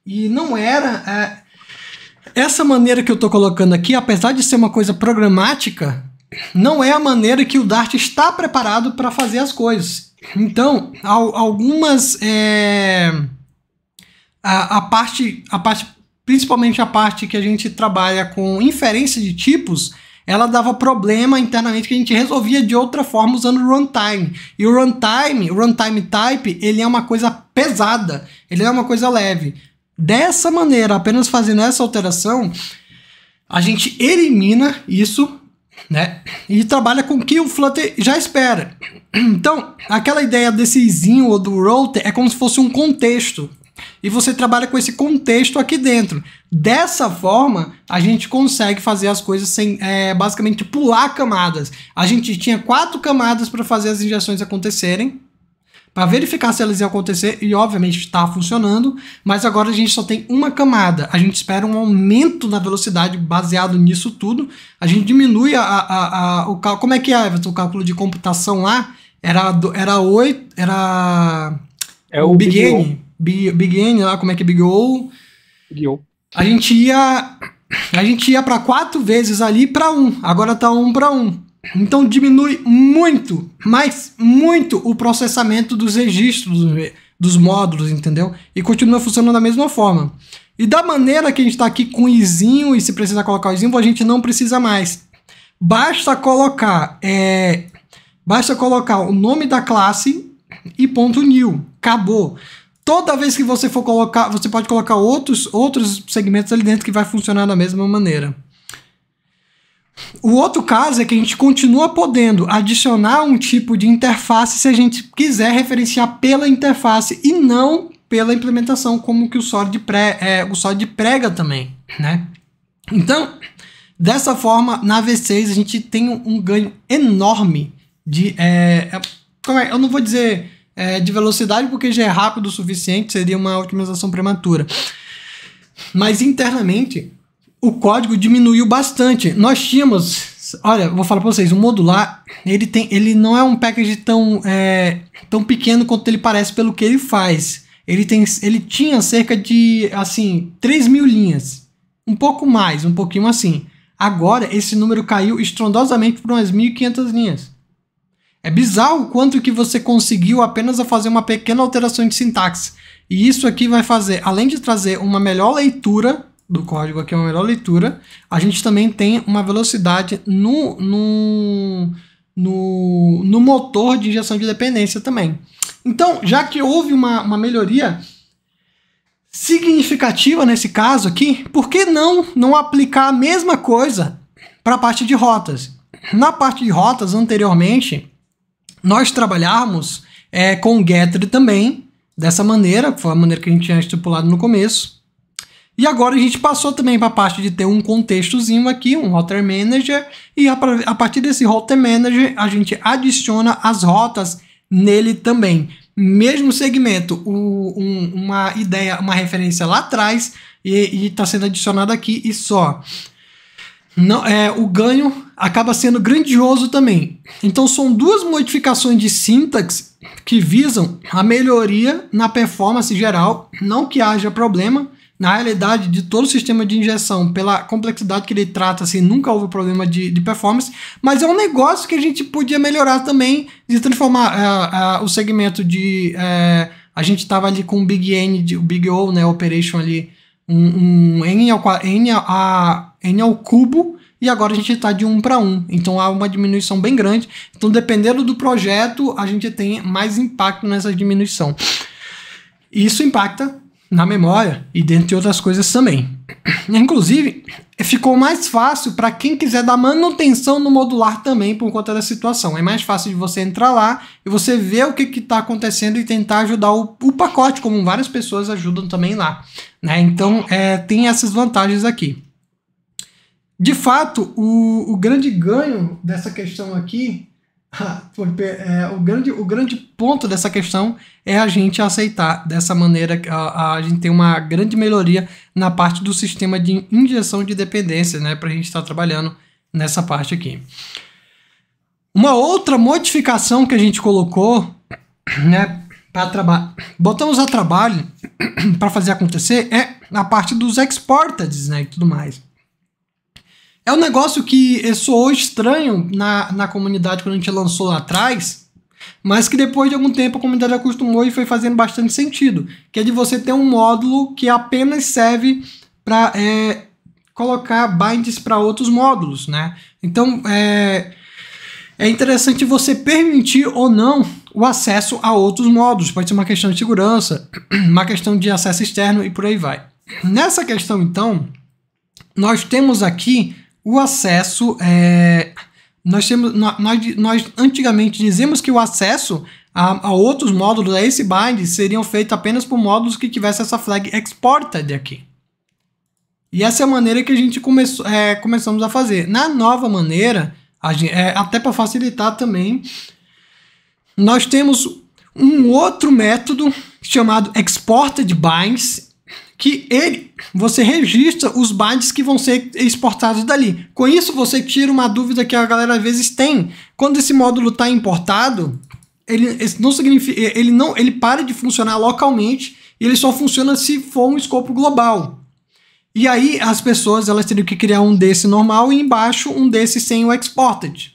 e não era. É, essa maneira que eu estou colocando aqui, apesar de ser uma coisa programática, não é a maneira que o Dart está preparado para fazer as coisas. Então, al, algumas. É, a, a, parte, a parte, principalmente a parte que a gente trabalha com inferência de tipos, ela dava problema internamente que a gente resolvia de outra forma usando o runtime. E o runtime, o runtime type, ele é uma coisa pesada, ele é uma coisa leve. Dessa maneira, apenas fazendo essa alteração, a gente elimina isso, né? E trabalha com o que o Flutter já espera. Então, aquela ideia desse zinho ou do router é como se fosse um contexto e você trabalha com esse contexto aqui dentro. Dessa forma, a gente consegue fazer as coisas sem é, basicamente pular camadas. A gente tinha quatro camadas para fazer as injeções acontecerem, para verificar se elas iam acontecer e obviamente está funcionando, mas agora a gente só tem uma camada. A gente espera um aumento na velocidade baseado nisso tudo. A gente diminui a, a, a o cálculo. Como é que é, Everton? O cálculo de computação lá era, era 8. Era. É o, Big, Big N. Big, N lá, como é que é Big O. Big O. A gente ia. A gente ia para quatro vezes ali para um. Agora tá um para um. Então diminui muito, mas muito o processamento dos registros dos módulos, entendeu? E continua funcionando da mesma forma. E da maneira que a gente está aqui com o izinho e se precisa colocar o izinho, a gente não precisa mais. Basta colocar, é, basta colocar o nome da classe e ponto new. Acabou toda vez que você for colocar, você pode colocar outros, outros segmentos ali dentro que vai funcionar da mesma maneira. O outro caso é que a gente continua podendo adicionar um tipo de interface se a gente quiser referenciar pela interface e não pela implementação, como que o SOLID, pré, é, o SOLID prega também, né? Então, dessa forma, na V6 a gente tem um ganho enorme de... É, é, como é, eu não vou dizer é, de velocidade, porque já é rápido o suficiente, seria uma otimização prematura. Mas internamente, o código diminuiu bastante. Nós tínhamos, olha, vou falar para vocês, o modular, ele tem, ele não é um package tão, é, tão pequeno quanto ele parece pelo que ele faz. Ele tem, ele tinha cerca de, assim, 3 mil linhas, um pouco mais, um pouquinho assim. Agora esse número caiu estrondosamente para umas 1.500 linhas. É bizarro o quanto que você conseguiu apenas a fazer uma pequena alteração de sintaxe. E isso aqui vai fazer, além de trazer uma melhor leitura do código aqui, é uma melhor leitura, a gente também tem uma velocidade no, no, no, no motor de injeção de dependência também. Então, já que houve uma, uma melhoria, significativa nesse caso aqui, por que não não aplicar a mesma coisa para a parte de rotas? Na parte de rotas, anteriormente, nós trabalharmos é, com o Getter também, dessa maneira, foi a maneira que a gente tinha estipulado no começo. E agora a gente passou também para a parte de ter um contextozinho aqui, um router manager, e a, a partir desse router manager a gente adiciona as rotas nele também. Mesmo segmento, o, um, uma ideia, uma referência lá atrás e está sendo adicionada aqui e só não, é, o ganho acaba sendo grandioso também. Então são duas modificações de sintaxe que visam a melhoria na performance geral, não que haja problema. Na realidade, de todo o sistema de injeção, pela complexidade que ele trata, assim, nunca houve problema de, de performance, mas é um negócio que a gente podia melhorar também, e transformar uh, uh, o segmento de. Uh, a gente estava ali com o Big N, de, o Big O, né, Operation ali, um, n, ao, n, a, n ao cubo e agora a gente está de 1 um para 1. Um. Então há uma diminuição bem grande. Então, dependendo do projeto, a gente tem mais impacto nessa diminuição. Isso impacta na memória e dentre outras coisas também. (clears throat) Inclusive, ficou mais fácil para quem quiser dar manutenção no modular também por conta da situação. É mais fácil de você entrar lá e você ver o que está acontecendo e tentar ajudar o, o, pacote, como várias pessoas ajudam também lá. Né? Então, é, tem essas vantagens aqui. De fato, o, o grande ganho dessa questão aqui (laughs) é, o, grande, o grande ponto dessa questão é a gente aceitar dessa maneira a, a gente tem uma grande melhoria na parte do sistema de injeção de dependência, né? Para a gente estar tá trabalhando nessa parte aqui. Uma outra modificação que a gente colocou, né? Para trabalhar, botamos a trabalho (clears throat) para fazer acontecer é a parte dos exportages, né? E tudo mais. É um negócio que soou estranho na, na comunidade quando a gente lançou lá atrás, mas que depois de algum tempo a comunidade acostumou e foi fazendo bastante sentido. Que é de você ter um módulo que apenas serve para é, colocar binds para outros módulos, né? Então é, é interessante você permitir ou não o acesso a outros módulos. Pode ser uma questão de segurança, (clears throat) uma questão de acesso externo e por aí vai. Nessa questão, então, nós temos aqui o acesso é. Nós, temos, nós, nós antigamente dizíamos que o acesso a, a outros módulos, a esse bind, seriam feitos apenas por módulos que tivessem essa flag exported aqui. E essa é a maneira que a gente começou, é, começamos a fazer. Na nova maneira, gente, é, até para facilitar também, nós temos um outro método chamado exported binds que ele, você registra os bytes que vão ser exportados dali. Com isso, você tira uma dúvida que a galera às vezes tem. Quando esse módulo está importado, ele, não significa, ele não, ele para de funcionar localmente e ele só funciona se for um escopo global. E aí as pessoas elas teriam que criar um desse normal e embaixo um desse sem o exported.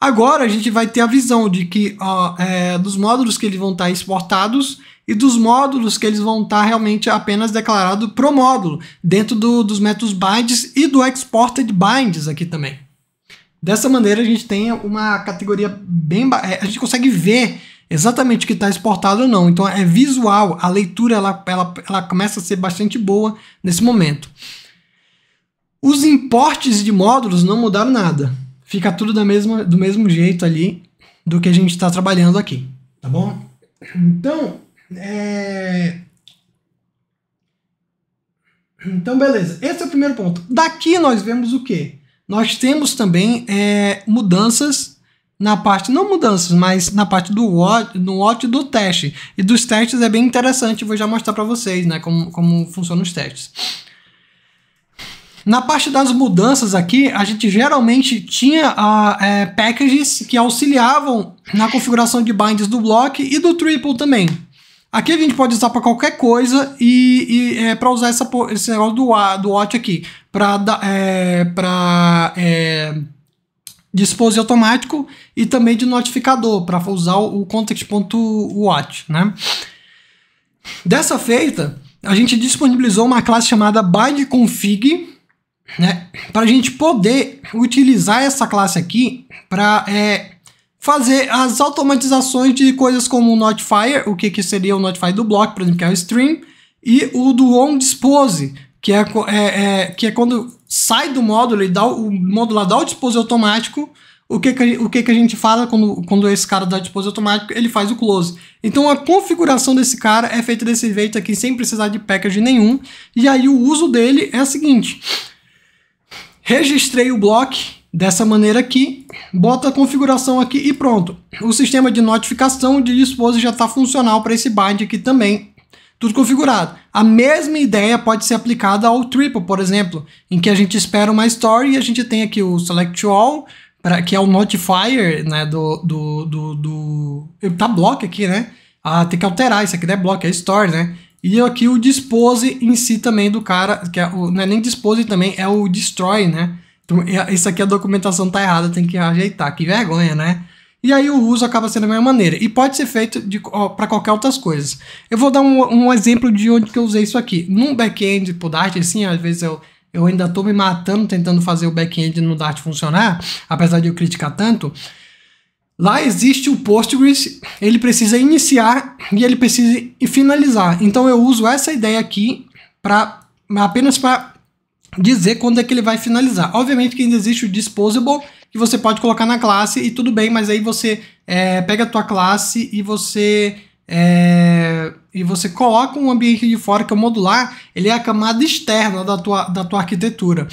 Agora a gente vai ter a visão de que ó, é, dos módulos que eles vão estar tá exportados e dos módulos que eles vão estar tá realmente apenas declarado pro módulo, dentro do, dos métodos binds e do exported binds aqui também. Dessa maneira a gente tem uma categoria bem... É, a gente consegue ver exatamente o que está exportado ou não. Então é visual, a leitura ela, ela, ela começa a ser bastante boa nesse momento. Os importes de módulos não mudaram nada fica tudo da mesma, do mesmo jeito ali do que a gente está trabalhando aqui, tá bom? Então, é... Então, beleza. Esse é o primeiro ponto. Daqui nós vemos o quê? Nós temos também é, mudanças na parte, não mudanças, mas na parte do what, do what do teste. E dos testes é bem interessante, vou já mostrar para vocês, né, como, como funcionam os testes. Na parte das mudanças aqui, a gente geralmente tinha a é, packages que auxiliavam na configuração de binds do block e do triple também. Aqui a gente pode usar para qualquer coisa e, e é, para usar essa, esse negócio do, do watch aqui, para é, pra, é, dispose automático e também de notificador, para usar o context.watch. Né? Dessa feita, a gente disponibilizou uma classe chamada BindConfig, né, para a gente poder utilizar essa classe aqui para é, fazer as automatizações de coisas como o notifier, o que, que seria o notifier do block, por exemplo, que é o stream, e o do onDispose, que é, é, é, que é quando sai do módulo e dá o, módulo lá dá o dispose automático, o que, que, o que, que a gente fala quando, quando esse cara dá dispose automático, ele faz o close. Então a configuração desse cara é feita desse jeito aqui, sem precisar de package nenhum, e aí o uso dele é o seguinte... Registrei o bloco dessa maneira aqui, bota a configuração aqui e pronto. O sistema de notificação de disposição já está funcional para esse bind aqui também, tudo configurado. A mesma ideia pode ser aplicada ao triple, por exemplo, em que a gente espera uma story e a gente tem aqui o select all, pra, que é o notifier né, do, do, do, do... Tá block aqui, né? Ah, tem que alterar, isso aqui não é block, é store, né? E aqui o dispose em si também do cara, que é o, não é nem dispose também, é o destroy, né? Então, é, isso aqui a documentação tá errada, tem que ajeitar. Que vergonha, né? E aí o uso acaba sendo da mesma maneira. E pode ser feito para qualquer outras coisas. Eu vou dar um, um, exemplo de onde que eu usei isso aqui. Num back-end pro Dart, assim, às vezes eu, eu ainda tô me matando tentando fazer o back-end no Dart funcionar, apesar de eu criticar tanto. Lá existe o Postgres, ele precisa iniciar e ele precisa finalizar. Então eu uso essa ideia aqui para apenas para dizer quando é que ele vai finalizar. Obviamente que ainda existe o disposable que você pode colocar na classe e tudo bem, mas aí você é, pega a tua classe e você é, e você coloca um ambiente de fora que é o modular, ele é a camada externa da tua, da tua arquitetura.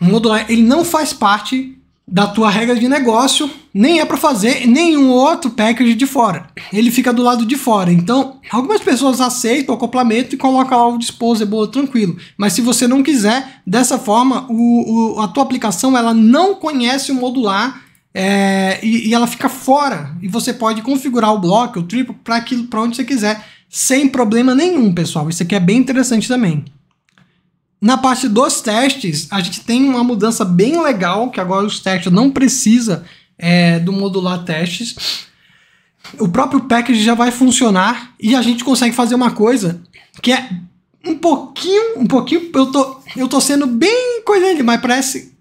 O modular ele não faz parte da tua regra de negócio, nem é para fazer nenhum outro package de fora. Ele fica do lado de fora. Então, algumas pessoas aceitam o acoplamento e colocam lá o disposable tranquilo. Mas se você não quiser, dessa forma, o, o a tua aplicação ela não conhece o modular é, e, e, ela fica fora. E você pode configurar o bloco, o triplo, para onde você quiser, sem problema nenhum, pessoal. Isso aqui é bem interessante também. Na parte dos testes, a gente tem uma mudança bem legal, que agora os testes não precisa é, do modular testes. O próprio package já vai funcionar e a gente consegue fazer uma coisa que é um pouquinho, um pouquinho, eu tô, eu tô sendo bem coisa mas parece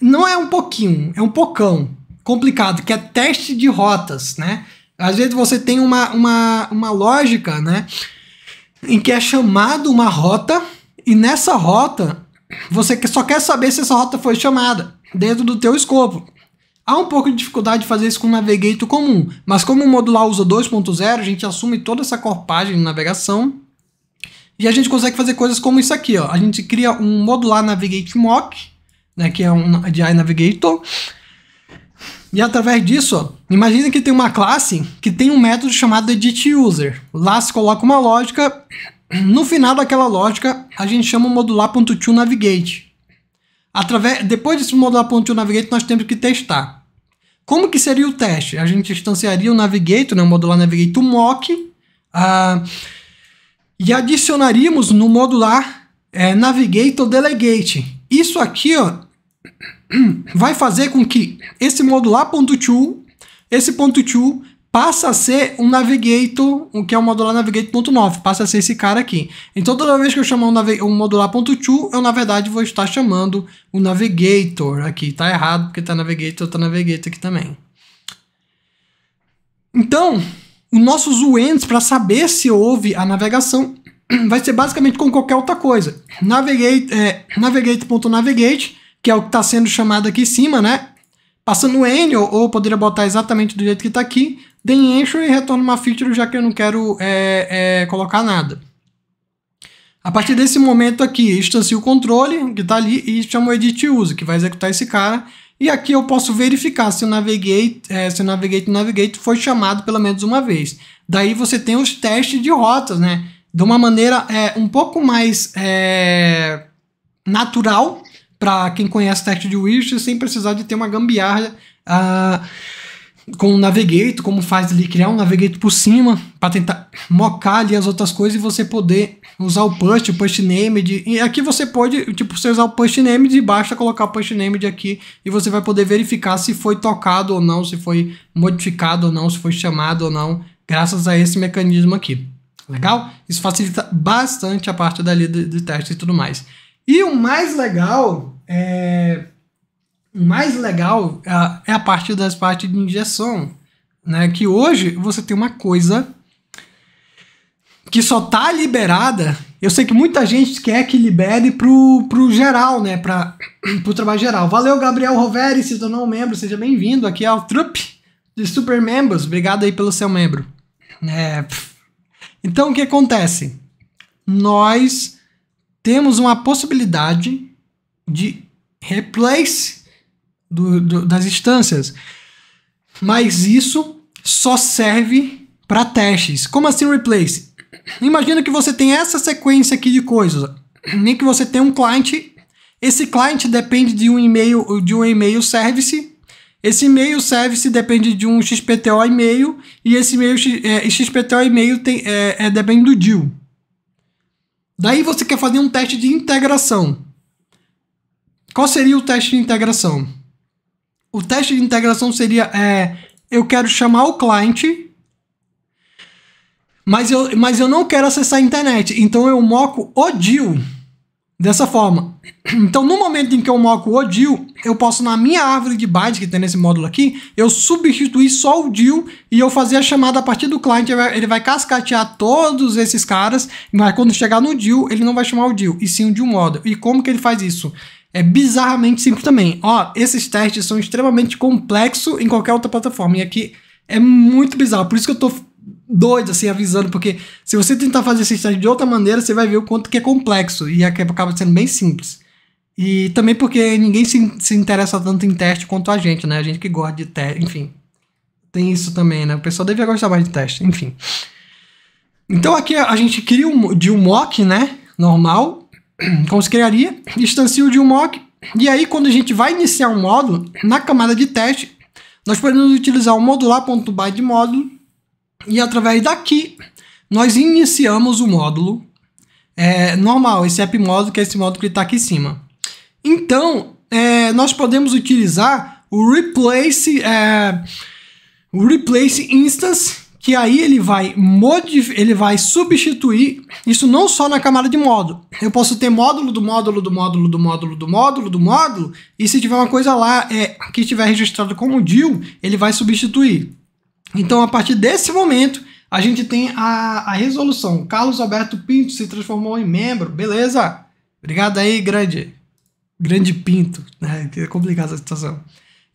não é um pouquinho, é um pocão complicado, que é teste de rotas, né? Às vezes você tem uma, uma, uma lógica, né? Em que é chamado uma rota e nessa rota, você só quer saber se essa rota foi chamada dentro do teu escopo. Há um pouco de dificuldade de fazer isso com um navigator comum, mas como o modular usa 2.0, a gente assume toda essa corpagem de navegação e a gente consegue fazer coisas como isso aqui, ó. A gente cria um modular navigate mock, né, que é um de iNavigator, e através disso, imagina que tem uma classe que tem um método chamado editUser. Lá se coloca uma lógica no final daquela lógica, a gente chama o modular.to navigate. Através, depois desse modular.to navigate, nós temos que testar. Como que seria o teste? A gente instanciaria o navigate, né, o modular navigate, mock, uh, e adicionaríamos no modular é, navigate delegate. Isso aqui ó, (clears throat) vai fazer com que esse modular.to, esse ponto .to, passa a ser um navigator, o que é o modular navigator.9, passa a ser esse cara aqui. Então toda vez que eu chamar um, um eu na verdade vou estar chamando o navigator aqui. Tá errado porque tá navigator, tá navigator aqui também. Então, o nosso UENDs para saber se houve a navegação (clears throat) vai ser basicamente com qualquer outra coisa. Navigate, é, navigate.navigate, que é o que está sendo chamado aqui em cima, né? Passando o N ou poderia botar exatamente do jeito que está aqui, den e retorno uma feature, já que eu não quero é, é, colocar nada. A partir desse momento aqui, instancio o controle, que está ali, e chamo edit use, que vai executar esse cara. E aqui eu posso verificar se o navigate, é, se o navigate, navigate foi chamado pelo menos uma vez. Daí você tem os testes de rotas, né? De uma maneira é, um pouco mais é, natural, para quem conhece teste de Wish sem precisar de ter uma gambiarra uh, com o Navigate, como faz ali, criar um Navigate por cima para tentar mocar ali as outras coisas e você poder usar o push, o push name. De, e aqui você pode, tipo, você usar o push name e basta colocar o push name aqui e você vai poder verificar se foi tocado ou não, se foi modificado ou não, se foi chamado ou não, graças a esse mecanismo aqui. Legal? Isso facilita bastante a parte dali de teste e tudo mais. E o mais legal é. O mais legal é, é a parte das partes de injeção. Né? Que hoje você tem uma coisa que só tá liberada. Eu sei que muita gente quer que libere pro, pro geral, né? Pra, (clears throat) pro trabalho geral. Valeu, Gabriel Roveri, se tornou um membro. Seja bem-vindo aqui ao Trupe de Super Membros. Obrigado aí pelo seu membro. É... Então, o que acontece? Nós temos uma possibilidade de replace do, do, das instâncias. Mas isso só serve para testes. Como assim replace? Imagina que você tem essa sequência aqui de coisas, nem que você tem um cliente. Esse cliente depende de um e-mail, de um e-mail service. Esse e-mail service depende de um XPTO e-mail e esse e-mail é, XPTO e-mail tem, é, é, depende do deal. Daí você quer fazer um teste de integração. Qual seria o teste de integração? O teste de integração seria: é, eu quero chamar o cliente, mas eu, mas eu não quero acessar a internet. Então eu moco o deal dessa forma. (clears throat) Então, no momento em que eu moco o deal, eu posso, na minha árvore de bytes que tem nesse módulo aqui, eu substituir só o deal e eu fazer a chamada a partir do client, ele vai, ele vai cascatear todos esses caras, mas quando chegar no deal, ele não vai chamar o deal, e sim o deal model. E como que ele faz isso? É bizarramente simples também. Ó, esses testes são extremamente complexos em qualquer outra plataforma, e aqui é muito bizarro, por isso que eu tô doido, assim, avisando, porque se você tentar fazer esse stand de outra maneira, você vai ver o quanto que é complexo e acaba sendo bem simples. E também porque ninguém se, se interessa tanto em teste quanto a gente, né? A gente que gosta de teste, enfim. Tem isso também, né? O pessoal devia gostar mais de teste, enfim. Então aqui a gente cria um, de um mock, né? Normal, (clears throat) como se criaria, instancia o de um mock, e aí quando a gente vai iniciar um módulo, na camada de teste, nós podemos utilizar o modular.by de módulo e através daqui, nós iniciamos o módulo é, normal, esse app módulo, que é esse módulo que está aqui em cima. Então, é, nós podemos utilizar o replace, é, o replace instance, que aí ele vai, ele vai substituir isso não só na camada de módulo. Eu posso ter módulo do módulo do módulo do módulo do módulo do módulo, e se tiver uma coisa lá é, que estiver registrado como DIL, ele vai substituir. Então, a partir desse momento, a gente tem a, a resolução. Carlos Alberto Pinto se transformou em membro, beleza? Obrigado aí, grande. Grande Pinto. Né? É complicada a situação.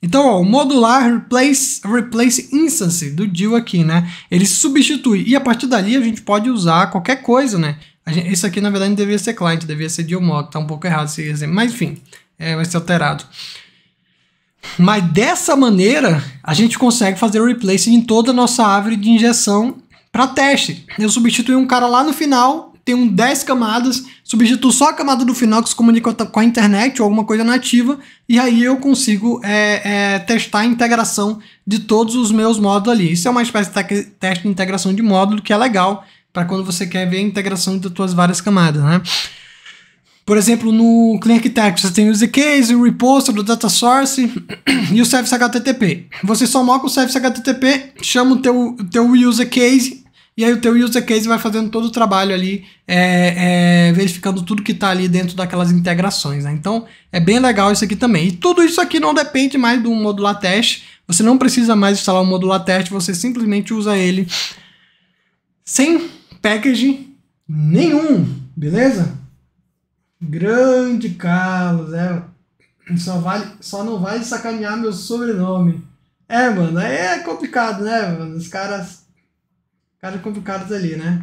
Então, ó, o modular replace, replace instance do Dio aqui, né? Ele substitui. E a partir dali a gente pode usar qualquer coisa, né? Gente, isso aqui, na verdade, não devia ser client, devia ser Dio mod. Tá um pouco errado esse exemplo. Mas, enfim, é, vai ser alterado. Mas dessa maneira, a gente consegue fazer o replace em toda a nossa árvore de injeção para teste. Eu substituí um cara lá no final, tem um 10 camadas, substituo só a camada do final que se comunica com a internet ou alguma coisa nativa, e aí eu consigo é, é, testar a integração de todos os meus módulos ali. Isso é uma espécie de teste de integração de módulo que é legal para quando você quer ver a integração das suas várias camadas, né? Por exemplo, no Clean Architect, você tem o use case, o Reposter, o data source e o service HTTP. Você só moca o service HTTP, chama o teu, teu user case e aí o teu user case vai fazendo todo o trabalho ali, é, é, verificando tudo que está ali dentro daquelas integrações. Né? Então, é bem legal isso aqui também. E tudo isso aqui não depende mais do modular teste. Você não precisa mais instalar o modular teste, você simplesmente usa ele sem package nenhum, beleza? Grande Carlos, é. Só, vale, só não vai sacanear meu sobrenome. É, mano, aí é complicado, né, mano? Os caras. Caras complicados ali, né?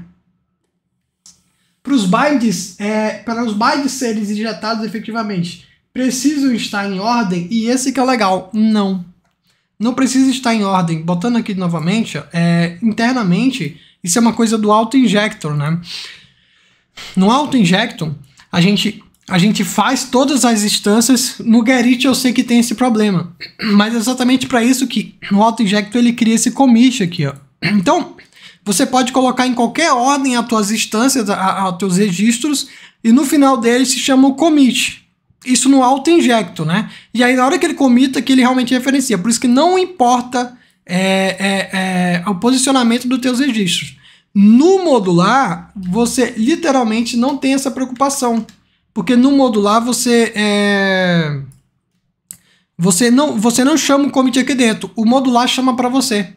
Para os bytes, é, para os bytes serem injetados efetivamente, precisam estar em ordem e esse que é legal. Não. Não precisa estar em ordem. Botando aqui novamente, é, internamente, isso é uma coisa do auto-injector, né? No auto-injector, a gente, a gente faz todas as instâncias. No Gerit eu sei que tem esse problema. Mas é exatamente para isso que o auto ele cria esse commit aqui. Ó. Então, você pode colocar em qualquer ordem as tuas instâncias, os teus registros, e no final dele se chama o commit. Isso no auto-injecto, né? E aí na hora que ele comita, que ele realmente referencia. Por isso que não importa é, é, é, o posicionamento dos teus registros. No modular, você literalmente não tem essa preocupação. Porque no modular você é... Você não, você não chama o commit aqui dentro. O modular chama para você.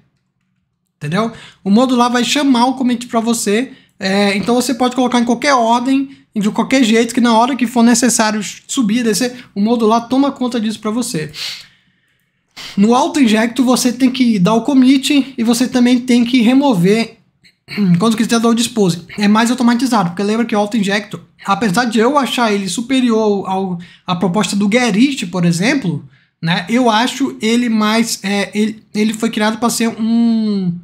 Entendeu? O modular vai chamar o commit para você. É, então você pode colocar em qualquer ordem, de qualquer jeito, que na hora que for necessário subir, descer, o modular toma conta disso para você. No auto-injecto você tem que dar o commit e você também tem que remover (clears throat) quando o cristãos dispose, é mais automatizado, porque lembra que o auto-injector, apesar de eu achar ele superior ao, à proposta do Gerist, por exemplo, né, eu acho ele mais. É, ele, ele foi criado para ser um,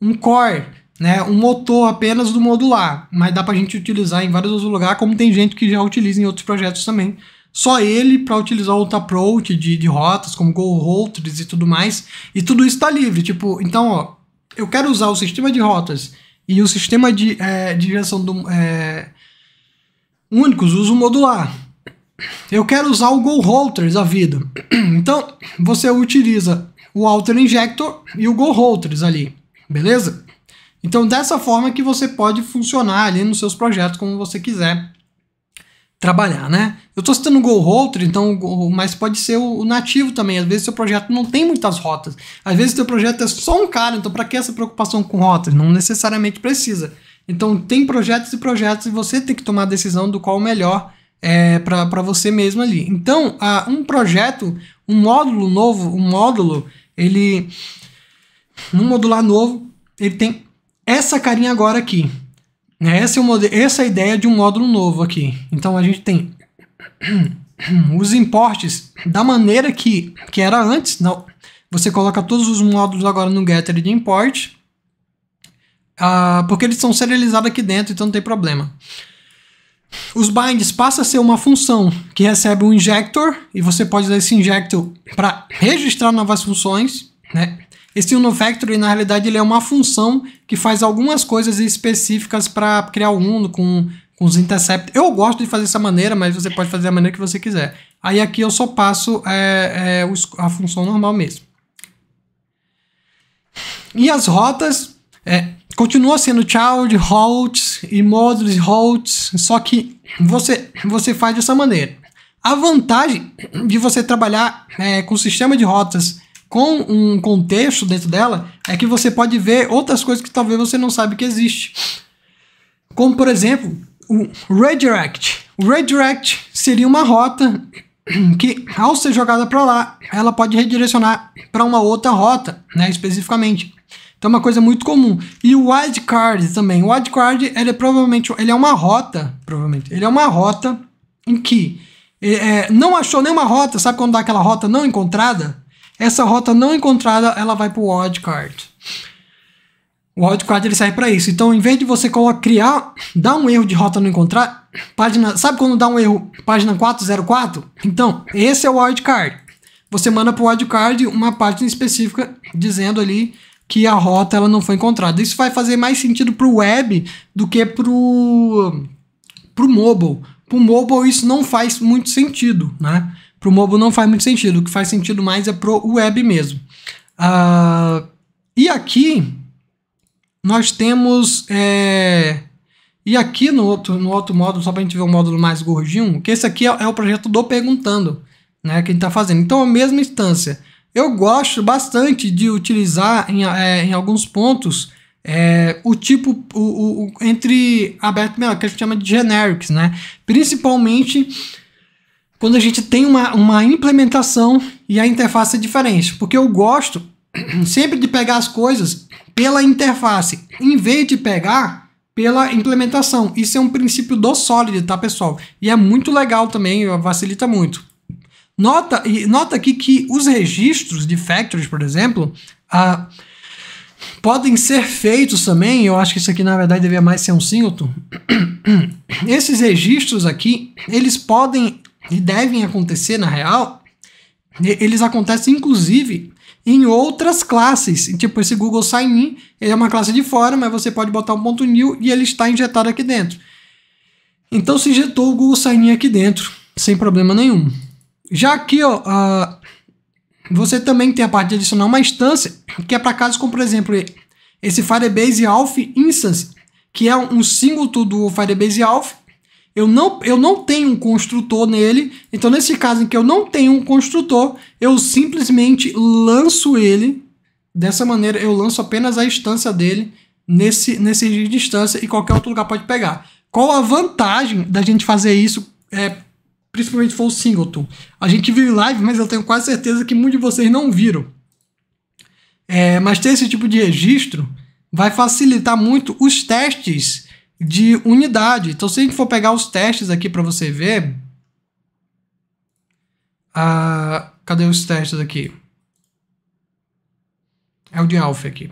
um core, né, um motor apenas do modular, mas dá para a gente utilizar em vários outros lugares, como tem gente que já utiliza em outros projetos também. Só ele para utilizar outro approach de, de rotas, como Go Routers e tudo mais, e tudo isso está livre. Tipo, então, ó, eu quero usar o sistema de rotas e o sistema de, é, de direção do, é, únicos usa o modular. Eu quero usar o Go Halters a vida. (clears throat) Então, você utiliza o Alter Injector e o Go Halters ali, beleza? Então, dessa forma é que você pode funcionar ali nos seus projetos como você quiser trabalhar, né? Eu estou citando o GoHolter, então, mas pode ser o, nativo também. Às vezes seu projeto não tem muitas rotas. Às vezes seu projeto é só um cara, então para que essa preocupação com rotas? Não necessariamente precisa. Então tem projetos e projetos e você tem que tomar a decisão do qual o melhor é, para você mesmo ali. Então, a, um projeto, um módulo novo, um módulo, ele. Um modular novo, ele tem essa carinha agora aqui. Essa é, modelo, essa é a ideia de um módulo novo aqui. Então a gente tem (coughs) os importes da maneira que, que era antes. Não, você coloca todos os módulos agora no getter de import, ah, porque eles são serializados aqui dentro, então não tem problema. Os binds passa a ser uma função que recebe um injector e você pode usar esse injector para registrar novas funções, né? Esse UnoFactory, na realidade, ele é uma função que faz algumas coisas específicas para criar o mundo com, com os intercept. Eu gosto de fazer dessa maneira, mas você pode fazer da maneira que você quiser. Aí aqui eu só passo é, é, a função normal mesmo. E as rotas é, continua sendo child, halt e modules, halt, só que você, você faz dessa maneira. A vantagem de você trabalhar é, com o sistema de rotas com um contexto dentro dela, é que você pode ver outras coisas que talvez você não sabe que existe. Como, por exemplo, o redirect. O redirect seria uma rota (clears throat) que, ao ser jogada para lá, ela pode redirecionar para uma outra rota, né, especificamente. Então é uma coisa muito comum. E o wildcard também. O wildcard, ele é provavelmente, ele é uma rota, provavelmente, ele é uma rota em que é, é não achou nenhuma rota, sabe quando dá aquela rota não encontrada? Essa rota não encontrada, ela vai para o wildcard. O wildcard ele serve para isso. Então, em vez de você criar, dar um erro de rota não encontrar, página, sabe quando dá um erro, página 404? Então, esse é o wildcard. Você manda para o wildcard uma página específica dizendo ali que a rota ela não foi encontrada. Isso vai fazer mais sentido para o web do que para o mobile. Para o mobile isso não faz muito sentido, né? Pro mobile não faz muito sentido. O que faz sentido mais é pro web mesmo. Uh, e aqui nós temos. É, e aqui no outro, no outro módulo, só para a gente ver o módulo mais gordinho, que esse aqui é, é o projeto do Perguntando, né, que a gente está fazendo. Então, a mesma instância. Eu gosto bastante de utilizar em, é, em alguns pontos é, o tipo, o, o, o entre aberto e menor, que a gente chama de generics, né? Principalmente quando a gente tem uma, uma implementação e a interface é diferente. Porque eu gosto (clears throat) sempre de pegar as coisas pela interface, em vez de pegar pela implementação. Isso é um princípio do Solid, tá, pessoal? E é muito legal também, facilita muito. Nota, nota aqui que os registros de factories, por exemplo, ah, podem ser feitos também. Eu acho que isso aqui, na verdade, deveria mais ser um singleton. (clears throat) Esses registros aqui, eles podem e devem acontecer na real, eles acontecem inclusive em outras classes. Tipo, esse Google Sign-in é uma classe de fora, mas você pode botar um ponto new e ele está injetado aqui dentro. Então se injetou o Google Sign-in aqui dentro, sem problema nenhum. Já aqui, ó, você também tem a parte de adicionar uma instância, que é para casos como, por exemplo, esse Firebase Alpha Instance, que é um single do Firebase Alpha, eu não, eu não tenho um construtor nele, então nesse caso em que eu não tenho um construtor, eu simplesmente lanço ele. Dessa maneira, eu lanço apenas a instância dele nesse, nesse de distância e qualquer outro lugar pode pegar. Qual a vantagem da gente fazer isso, é, principalmente for o Singleton? A gente viu em live, mas eu tenho quase certeza que muitos de vocês não viram. É, mas ter esse tipo de registro vai facilitar muito os testes de unidade. Então, se a gente for pegar os testes aqui para você ver. a cadê os testes aqui? É o de alfa aqui.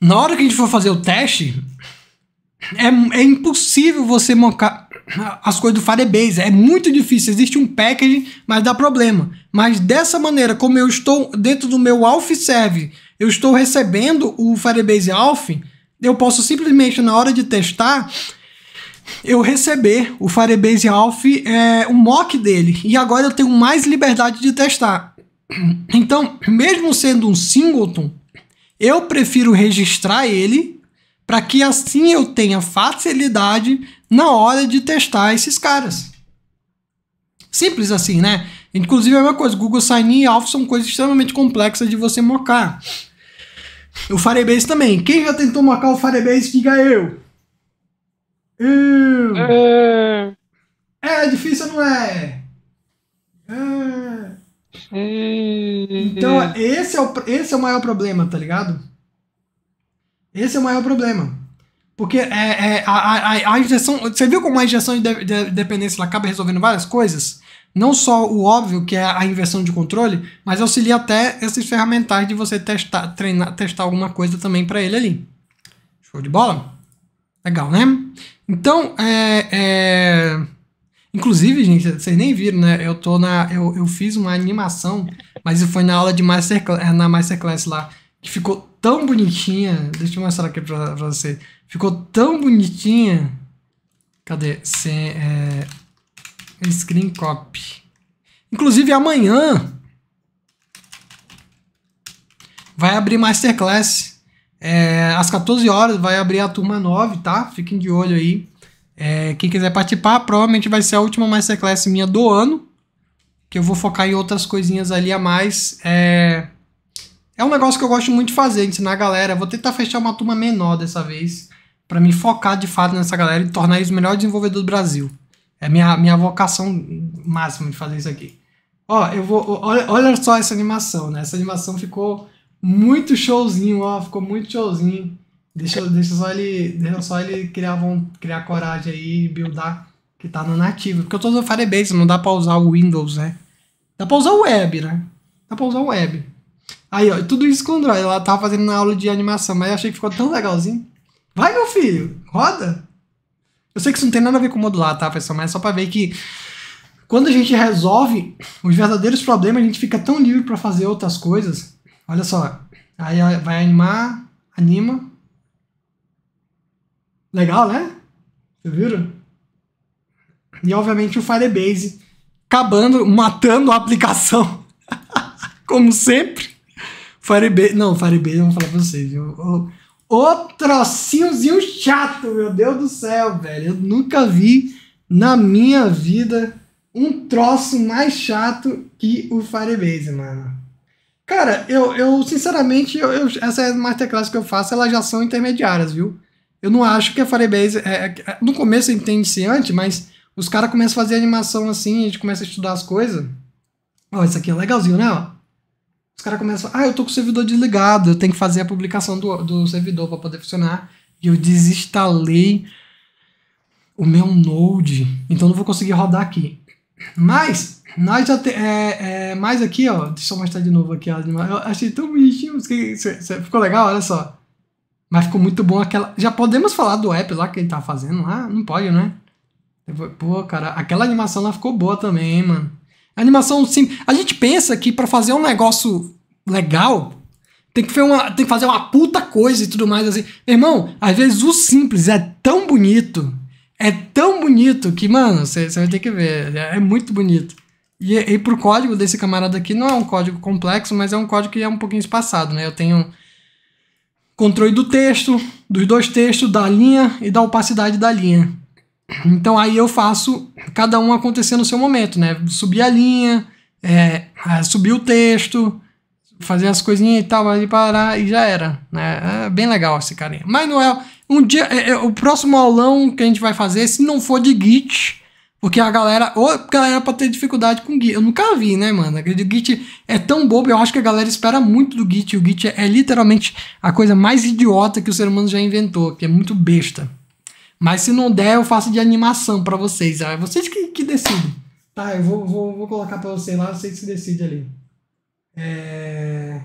Na hora que a gente for fazer o teste, é, é impossível você montar as coisas do Firebase. É muito difícil. Existe um package, mas dá problema. Mas dessa maneira, como eu estou dentro do meu alfa serve eu estou recebendo o Firebase Alpha, eu posso simplesmente, na hora de testar, eu receber o Firebase Alpha, é, um mock dele. E agora eu tenho mais liberdade de testar. (clears throat) Então, mesmo sendo um singleton, eu prefiro registrar ele para que assim eu tenha facilidade na hora de testar esses caras. Simples assim, né? Inclusive é uma coisa, Google Sign-in e Alpha são coisas extremamente complexas de você mocar. O Firebase também. Quem já tentou marcar o Firebase, diga eu. Eu. É, é difícil não é? é. Então, esse é, o, esse é o maior problema, tá ligado? Esse é o maior problema. Porque é, é a, a, a, injeção. Você viu como a injeção de, de dependência acaba resolvendo várias coisas? Não só o óbvio, que é a inversão de controle, mas auxilia até esses ferramentais de você testar, treinar, testar alguma coisa também para ele ali. Show de bola? Legal, né? Então, é, é... Inclusive, gente, vocês nem viram, né? Eu, tô na, eu, eu fiz uma animação, mas foi na aula de Masterclass, é, na Masterclass lá que ficou tão bonitinha. Deixa eu mostrar aqui pra, pra você. Ficou tão bonitinha. Cadê? Sem, é, screen copy. Inclusive amanhã vai abrir Masterclass. É, às 14 horas vai abrir a turma 9, tá? Fiquem de olho aí. É, quem quiser participar, provavelmente vai ser a última Masterclass minha do ano. Que eu vou focar em outras coisinhas ali a mais. É, é um negócio que eu gosto muito de fazer, ensinar a galera. Vou tentar fechar uma turma menor dessa vez, para me focar de fato nessa galera e tornar eles o melhor desenvolvedor do Brasil. É minha, minha vocação máxima de fazer isso aqui. Ó, eu vou. Olha, olha só essa animação, né? Essa animação ficou muito showzinho, ó. Ficou muito showzinho. Deixa, deixa só ele. Deixa só ele criar, criar coragem aí e buildar que tá no nativo. Porque eu tô usando Firebase, não dá pra usar o Windows, né? Dá pra usar o web, né? Dá pra usar o web. Aí, ó, tudo isso com Android. Ela tava fazendo na aula de animação, mas eu achei que ficou tão legalzinho. Vai, meu filho, roda. Eu sei que isso não tem nada a ver com modular, tá, pessoal? Mas é só pra ver que quando a gente resolve os verdadeiros problemas, a gente fica tão livre para fazer outras coisas. Olha só. Aí vai animar, anima. Legal, né? Vocês viram? E obviamente o Firebase acabando, matando a aplicação. (laughs) Como sempre. Firebase. Não, Firebase, eu vou falar pra vocês, viu? O, o trocinhozinho chato, meu Deus do céu, velho. Eu nunca vi na minha vida um troço mais chato que o Firebase, mano. Cara, eu, eu sinceramente, eu, eu, essas é masterclass que eu faço, elas já são intermediárias, viu? Eu não acho que a Firebase. É, é, é, no começo é iniciante, mas os caras começam a fazer animação assim, a gente começa a estudar as coisas. Ó, isso aqui é legalzinho, né? Ó, os caras começam, ah, eu tô com o servidor desligado, eu tenho que fazer a publicação do, do servidor para poder funcionar. E eu desinstalei o meu Node, então não vou conseguir rodar aqui. Mas, nós já temos. É, é, mais aqui, ó. Deixa eu mostrar de novo aqui as Eu achei tão bonitinho. Ficou legal, olha só. Mas ficou muito bom aquela. Já podemos falar do app lá que ele tá fazendo lá? Não pode, né? Pô, cara, aquela animação lá ficou boa também, hein, mano. Animação simples. A gente pensa que para fazer um negócio legal, tem que, uma, tem que, fazer uma puta coisa e tudo mais assim. irmão, às vezes o simples é tão bonito, é tão bonito que, mano, você vai ter que ver. É, é muito bonito. E, e pro código desse camarada aqui, não é um código complexo, mas é um código que é um pouquinho espaçado, né? Eu tenho controle do texto, dos dois textos, da linha e da opacidade da linha. Então aí eu faço cada um acontecer no seu momento, né? Subir a linha, é, é subir o texto, fazer as coisinhas e tal, ali parar e já era. Né? É bem legal esse carinha. Mas não Um dia, é, é, o próximo aulão que a gente vai fazer, se não for de Git, porque a galera. Ou a galera pode ter dificuldade com Git. Eu nunca vi, né, mano? O Git é tão bobo, eu acho que a galera espera muito do Git. O Git é, é literalmente a coisa mais idiota que o ser humano já inventou, que é muito besta. Mas se não der, eu faço de animação para vocês. É vocês que, que decidem. Tá, eu vou, vou, vou colocar para vocês lá, vocês que decidem ali. É...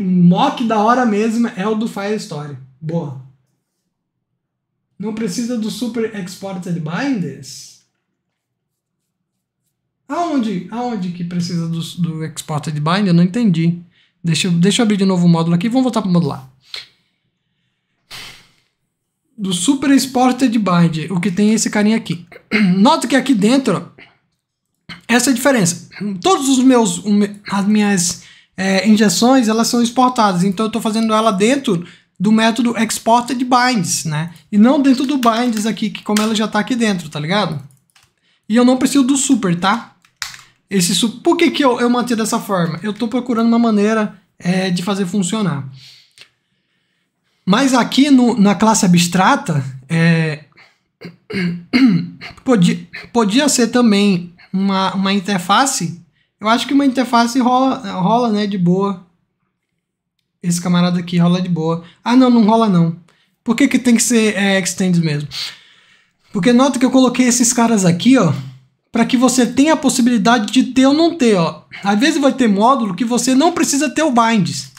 Mock da hora mesmo é o do Fire Story. Boa. Não precisa do Super Exported Binders? Aonde, aonde que precisa do, do Exported Binder? Não entendi. Deixa, eu, deixa eu abrir de novo o módulo aqui. Vamos voltar para o modular do Super Sported Bind, o que tem esse carinha aqui. (clears throat) Nota que aqui dentro, essa é a diferença. Todos os meus, as minhas é, injeções, elas são exportadas, então eu estou fazendo ela dentro do método Exported Binds, né? E não dentro do Binds aqui, que como ela já está aqui dentro, tá ligado? E eu não preciso do Super, tá? Esse Por que, que eu, eu manter dessa forma? Eu estou procurando uma maneira é, de fazer funcionar. Mas aqui no, na classe abstrata, é, (clears throat) podia, podia ser também uma, uma interface. Eu acho que uma interface rola, rola, né, de boa. Esse camarada aqui rola de boa. Ah, não, não rola não. Por que, que tem que ser é, extends mesmo? Porque nota que eu coloquei esses caras aqui, ó, para que você tenha a possibilidade de ter ou não ter, ó. Às vezes vai ter módulo que você não precisa ter o binds.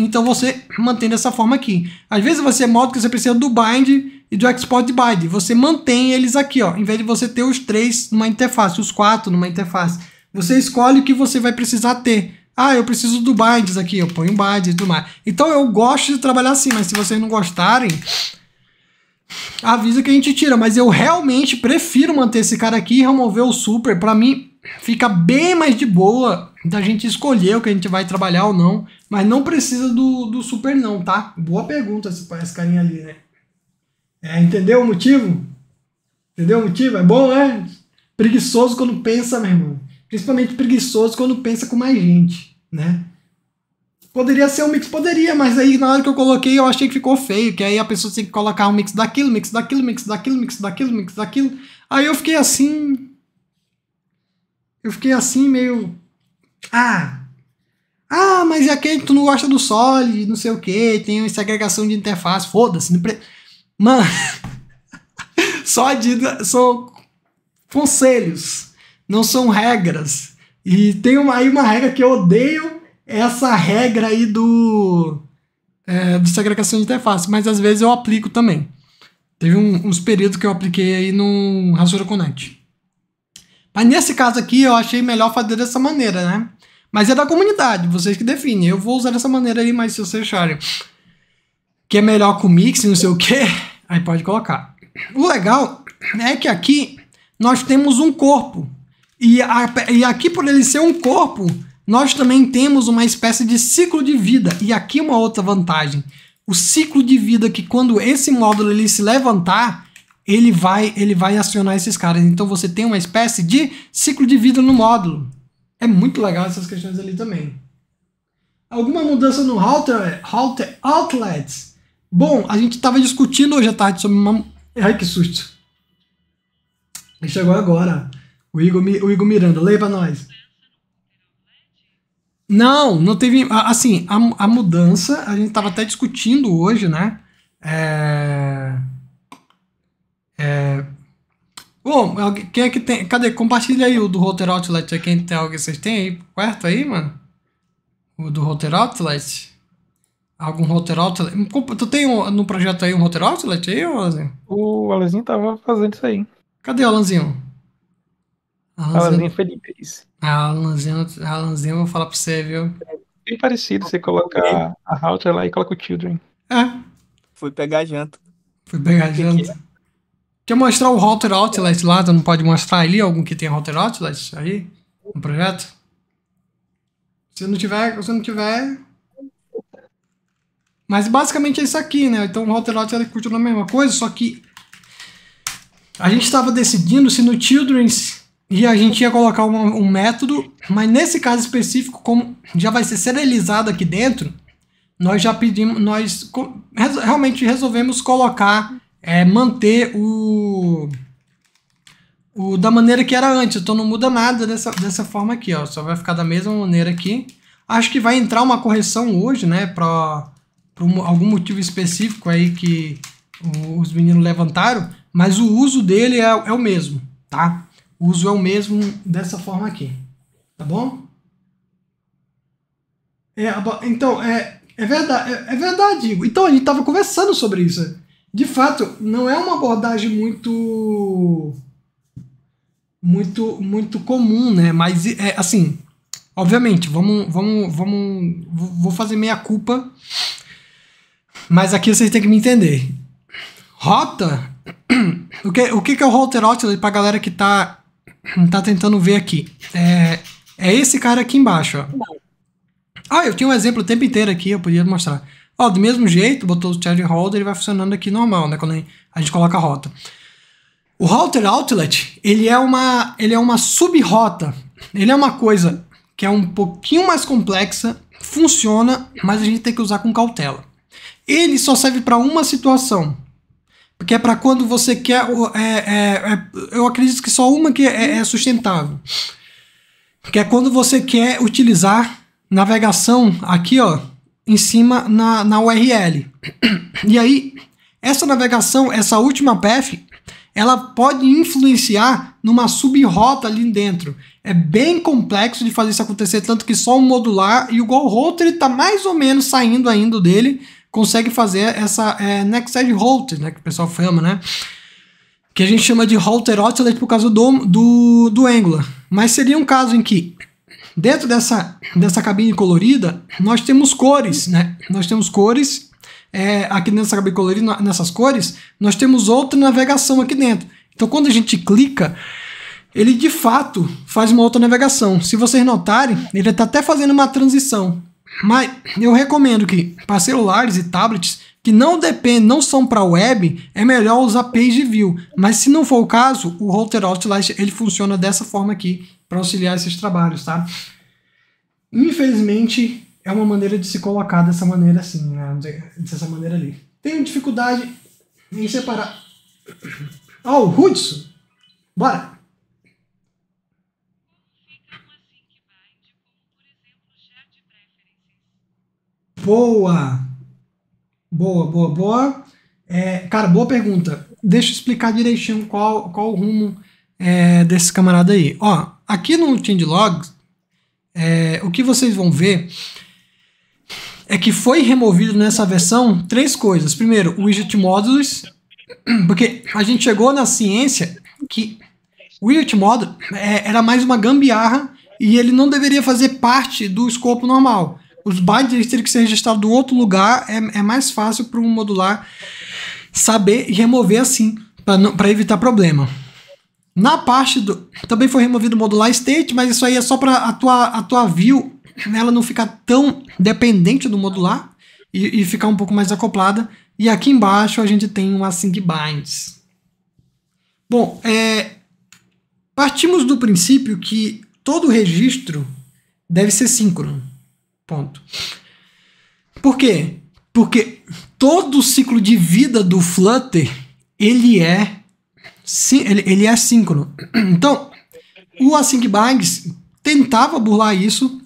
Então você mantém dessa forma aqui. Às vezes você modo que você precisa do bind e do export bind. Você mantém eles aqui, ó, em vez de você ter os três numa interface, os quatro numa interface. Você escolhe o que você vai precisar ter. Ah, eu preciso do binds aqui, eu ponho bind e tudo mais. Então eu gosto de trabalhar assim, mas se vocês não gostarem, avisa que a gente tira. Mas eu realmente prefiro manter esse cara aqui e remover o super. Para mim, fica bem mais de boa da gente escolher o que a gente vai trabalhar ou não, mas não precisa do, do super não, tá? Boa pergunta se esse carinha ali, né? É, entendeu o motivo? Entendeu o motivo? É bom, né? Preguiçoso quando pensa, meu irmão. Principalmente preguiçoso quando pensa com mais gente, né? Poderia ser um mix, poderia, mas aí na hora que eu coloquei eu achei que ficou feio, que aí a pessoa tem que colocar um mix daquilo, mix daquilo, mix daquilo, mix daquilo, mix daquilo, mix daquilo. Aí eu fiquei assim, eu fiquei assim, meio. Ah! Ah, mas é aquele que tu não gosta do Solid, não sei o que, tem segregação de interface, foda-se. Pre... Mano, (laughs) só de, são conselhos, não são regras. E tem uma, aí uma regra que eu odeio, é essa regra aí do, é, do segregação de interface, mas às vezes eu aplico também. Teve um, uns períodos que eu apliquei aí no Rasura Connect. Mas nesse caso aqui eu achei melhor fazer dessa maneira, né? Mas é da comunidade, vocês que definem. Eu vou usar dessa maneira aí, mas se vocês acharem que é melhor com mix e não sei o que, (laughs) aí pode colocar. O legal é que aqui nós temos um corpo. E, a, e aqui, por ele ser um corpo, nós também temos uma espécie de ciclo de vida. E aqui uma outra vantagem. O ciclo de vida que quando esse módulo ele se levantar, ele vai, ele vai acionar esses caras. Então você tem uma espécie de ciclo de vida no módulo. É muito legal essas questões ali também. Alguma mudança no halter, halter outlets? Bom, a gente estava discutindo hoje à tarde sobre uma. Ai, que susto! Chegou agora. O Igor, o Igor Miranda, leia pra nós. Não, não teve. Assim, a, a mudança, a gente estava até discutindo hoje, né? É é... Bom, quem é que tem. Cadê? Compartilha aí o do router Outlet. Quem tem alguém? Vocês têm aí? Perto aí, mano? O do router Outlet? Algum router Outlet? Tu tem um, no projeto aí um router Outlet aí, Alanzinho? O Alanzinho tava fazendo isso aí. Cadê o Alanzinho? Alanzinho, Alanzinho Feliz. É ah, Alanzinho, Alanzinho, vou falar pra você, viu? É bem parecido. Você coloca a, Router lá e coloca o Children. É. Fui pegar a janta. Fui pegar a janta. É? Quer mostrar o router outlet lá? Tu não pode mostrar ali algum que tem router outlet aí? No projeto? Se não tiver, se não tiver. Mas basicamente é isso aqui, né? Então o router outlet curte a mesma coisa, só que a gente estava decidindo se no Children's e a gente ia colocar um, um, método, mas nesse caso específico, como já vai ser serializado aqui dentro, nós já pedimos, nós realmente resolvemos colocar é, manter o, o da maneira que era antes. Então não muda nada dessa, dessa forma aqui, ó. Só vai ficar da mesma maneira aqui. Acho que vai entrar uma correção hoje, né? Para algum motivo específico aí que os meninos levantaram. Mas o uso dele é, é o mesmo, tá? O uso é o mesmo dessa forma aqui. Tá bom? É, então, é, é verdade, é, é verdade, Igor. Então, a gente tava conversando sobre isso de fato, não é uma abordagem muito muito muito comum, né? Mas é assim, obviamente, vamos vamos vamos vou fazer meia culpa, mas aqui vocês têm que me entender. Rota o que, o que é o Holter Outlet para galera que tá, tá tentando ver aqui? É, é esse cara aqui embaixo, ó. Ah, eu tinha um exemplo o tempo inteiro aqui, eu podia mostrar. Ó, do mesmo jeito, botou o charge holder, ele vai funcionando aqui normal, né? Quando a gente coloca a rota. O router outlet, ele é uma, ele é uma sub-rota. Ele é uma coisa que é um pouquinho mais complexa, funciona, mas a gente tem que usar com cautela. Ele só serve para uma situação, porque é para quando você quer. É, é, é, eu acredito que só uma que é, é sustentável. Que é quando você quer utilizar navegação aqui, ó, em cima na, na URL. (clears throat) E aí, essa navegação, essa última path, ela pode influenciar numa subrota ali dentro. É bem complexo de fazer isso acontecer, tanto que só o modular e o ele está mais ou menos saindo ainda dele, consegue fazer essa é, Next Edge Router, né, que o pessoal chama, né? Que a gente chama de Router Oscillate por causa do, do, do Angular. Mas seria um caso em que Dentro dessa, dessa cabine colorida, nós temos cores, né? Nós temos cores. É, aqui nessa cabine colorida, nessas cores, nós temos outra navegação aqui dentro. Então, quando a gente clica, ele de fato faz uma outra navegação. Se vocês notarem, ele está até fazendo uma transição. Mas eu recomendo que para celulares e tablets que não dependem, não são para web, é melhor usar Page View. Mas se não for o caso, o Router Outlet ele funciona dessa forma aqui, para auxiliar esses trabalhos, tá? Infelizmente, é uma maneira de se colocar dessa maneira assim, né? Dessa maneira ali. Tenho dificuldade em separar. Ó, oh, o Hudson! Bora! Boa! Boa, boa, boa. É, cara, boa pergunta. Deixa eu explicar direitinho qual, qual o rumo é, desse camarada aí. Ó, Aqui no changelog, é, o que vocês vão ver é que foi removido nessa versão três coisas. Primeiro, o widget modules, porque a gente chegou na ciência que o widget module é, era mais uma gambiarra e ele não deveria fazer parte do escopo normal. Os bytes teriam que ser registrados em outro lugar, é, é mais fácil para um modular saber e remover assim, para evitar problema. Na parte do. Também foi removido o modular state, mas isso aí é só para a tua, a tua view ela não ficar tão dependente do modular e, e ficar um pouco mais acoplada. E aqui embaixo a gente tem uma sync binds. Bom, é, partimos do princípio que todo registro deve ser síncrono. Ponto. Por quê? Porque todo o ciclo de vida do Flutter ele é Sim, ele, ele é assíncrono. (clears throat) Então, o Async Bags tentava burlar isso,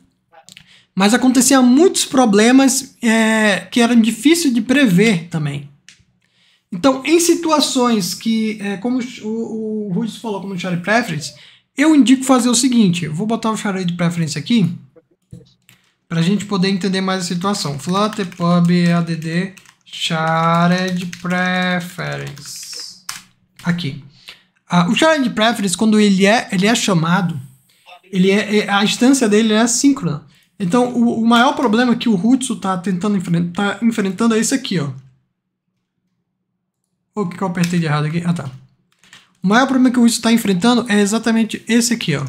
mas acontecia muitos problemas é, que eram difíceis de prever também. Então, em situações que, é, como o, o falou, como o Shard Preference, eu indico fazer o seguinte: eu vou botar o Shard Preference aqui, para a gente poder entender mais a situação. Flutter pub add shared preference. Aqui. Ah, o challenge preference, quando ele é, ele é chamado, ele é, é a instância dele é assíncrona. Então, o, o maior problema que o Hutsu está tentando enfrentar, tá enfrentando é esse aqui, ó. O que, que eu apertei de errado aqui? Ah, tá. O maior problema que o Hutsu está enfrentando é exatamente esse aqui, ó.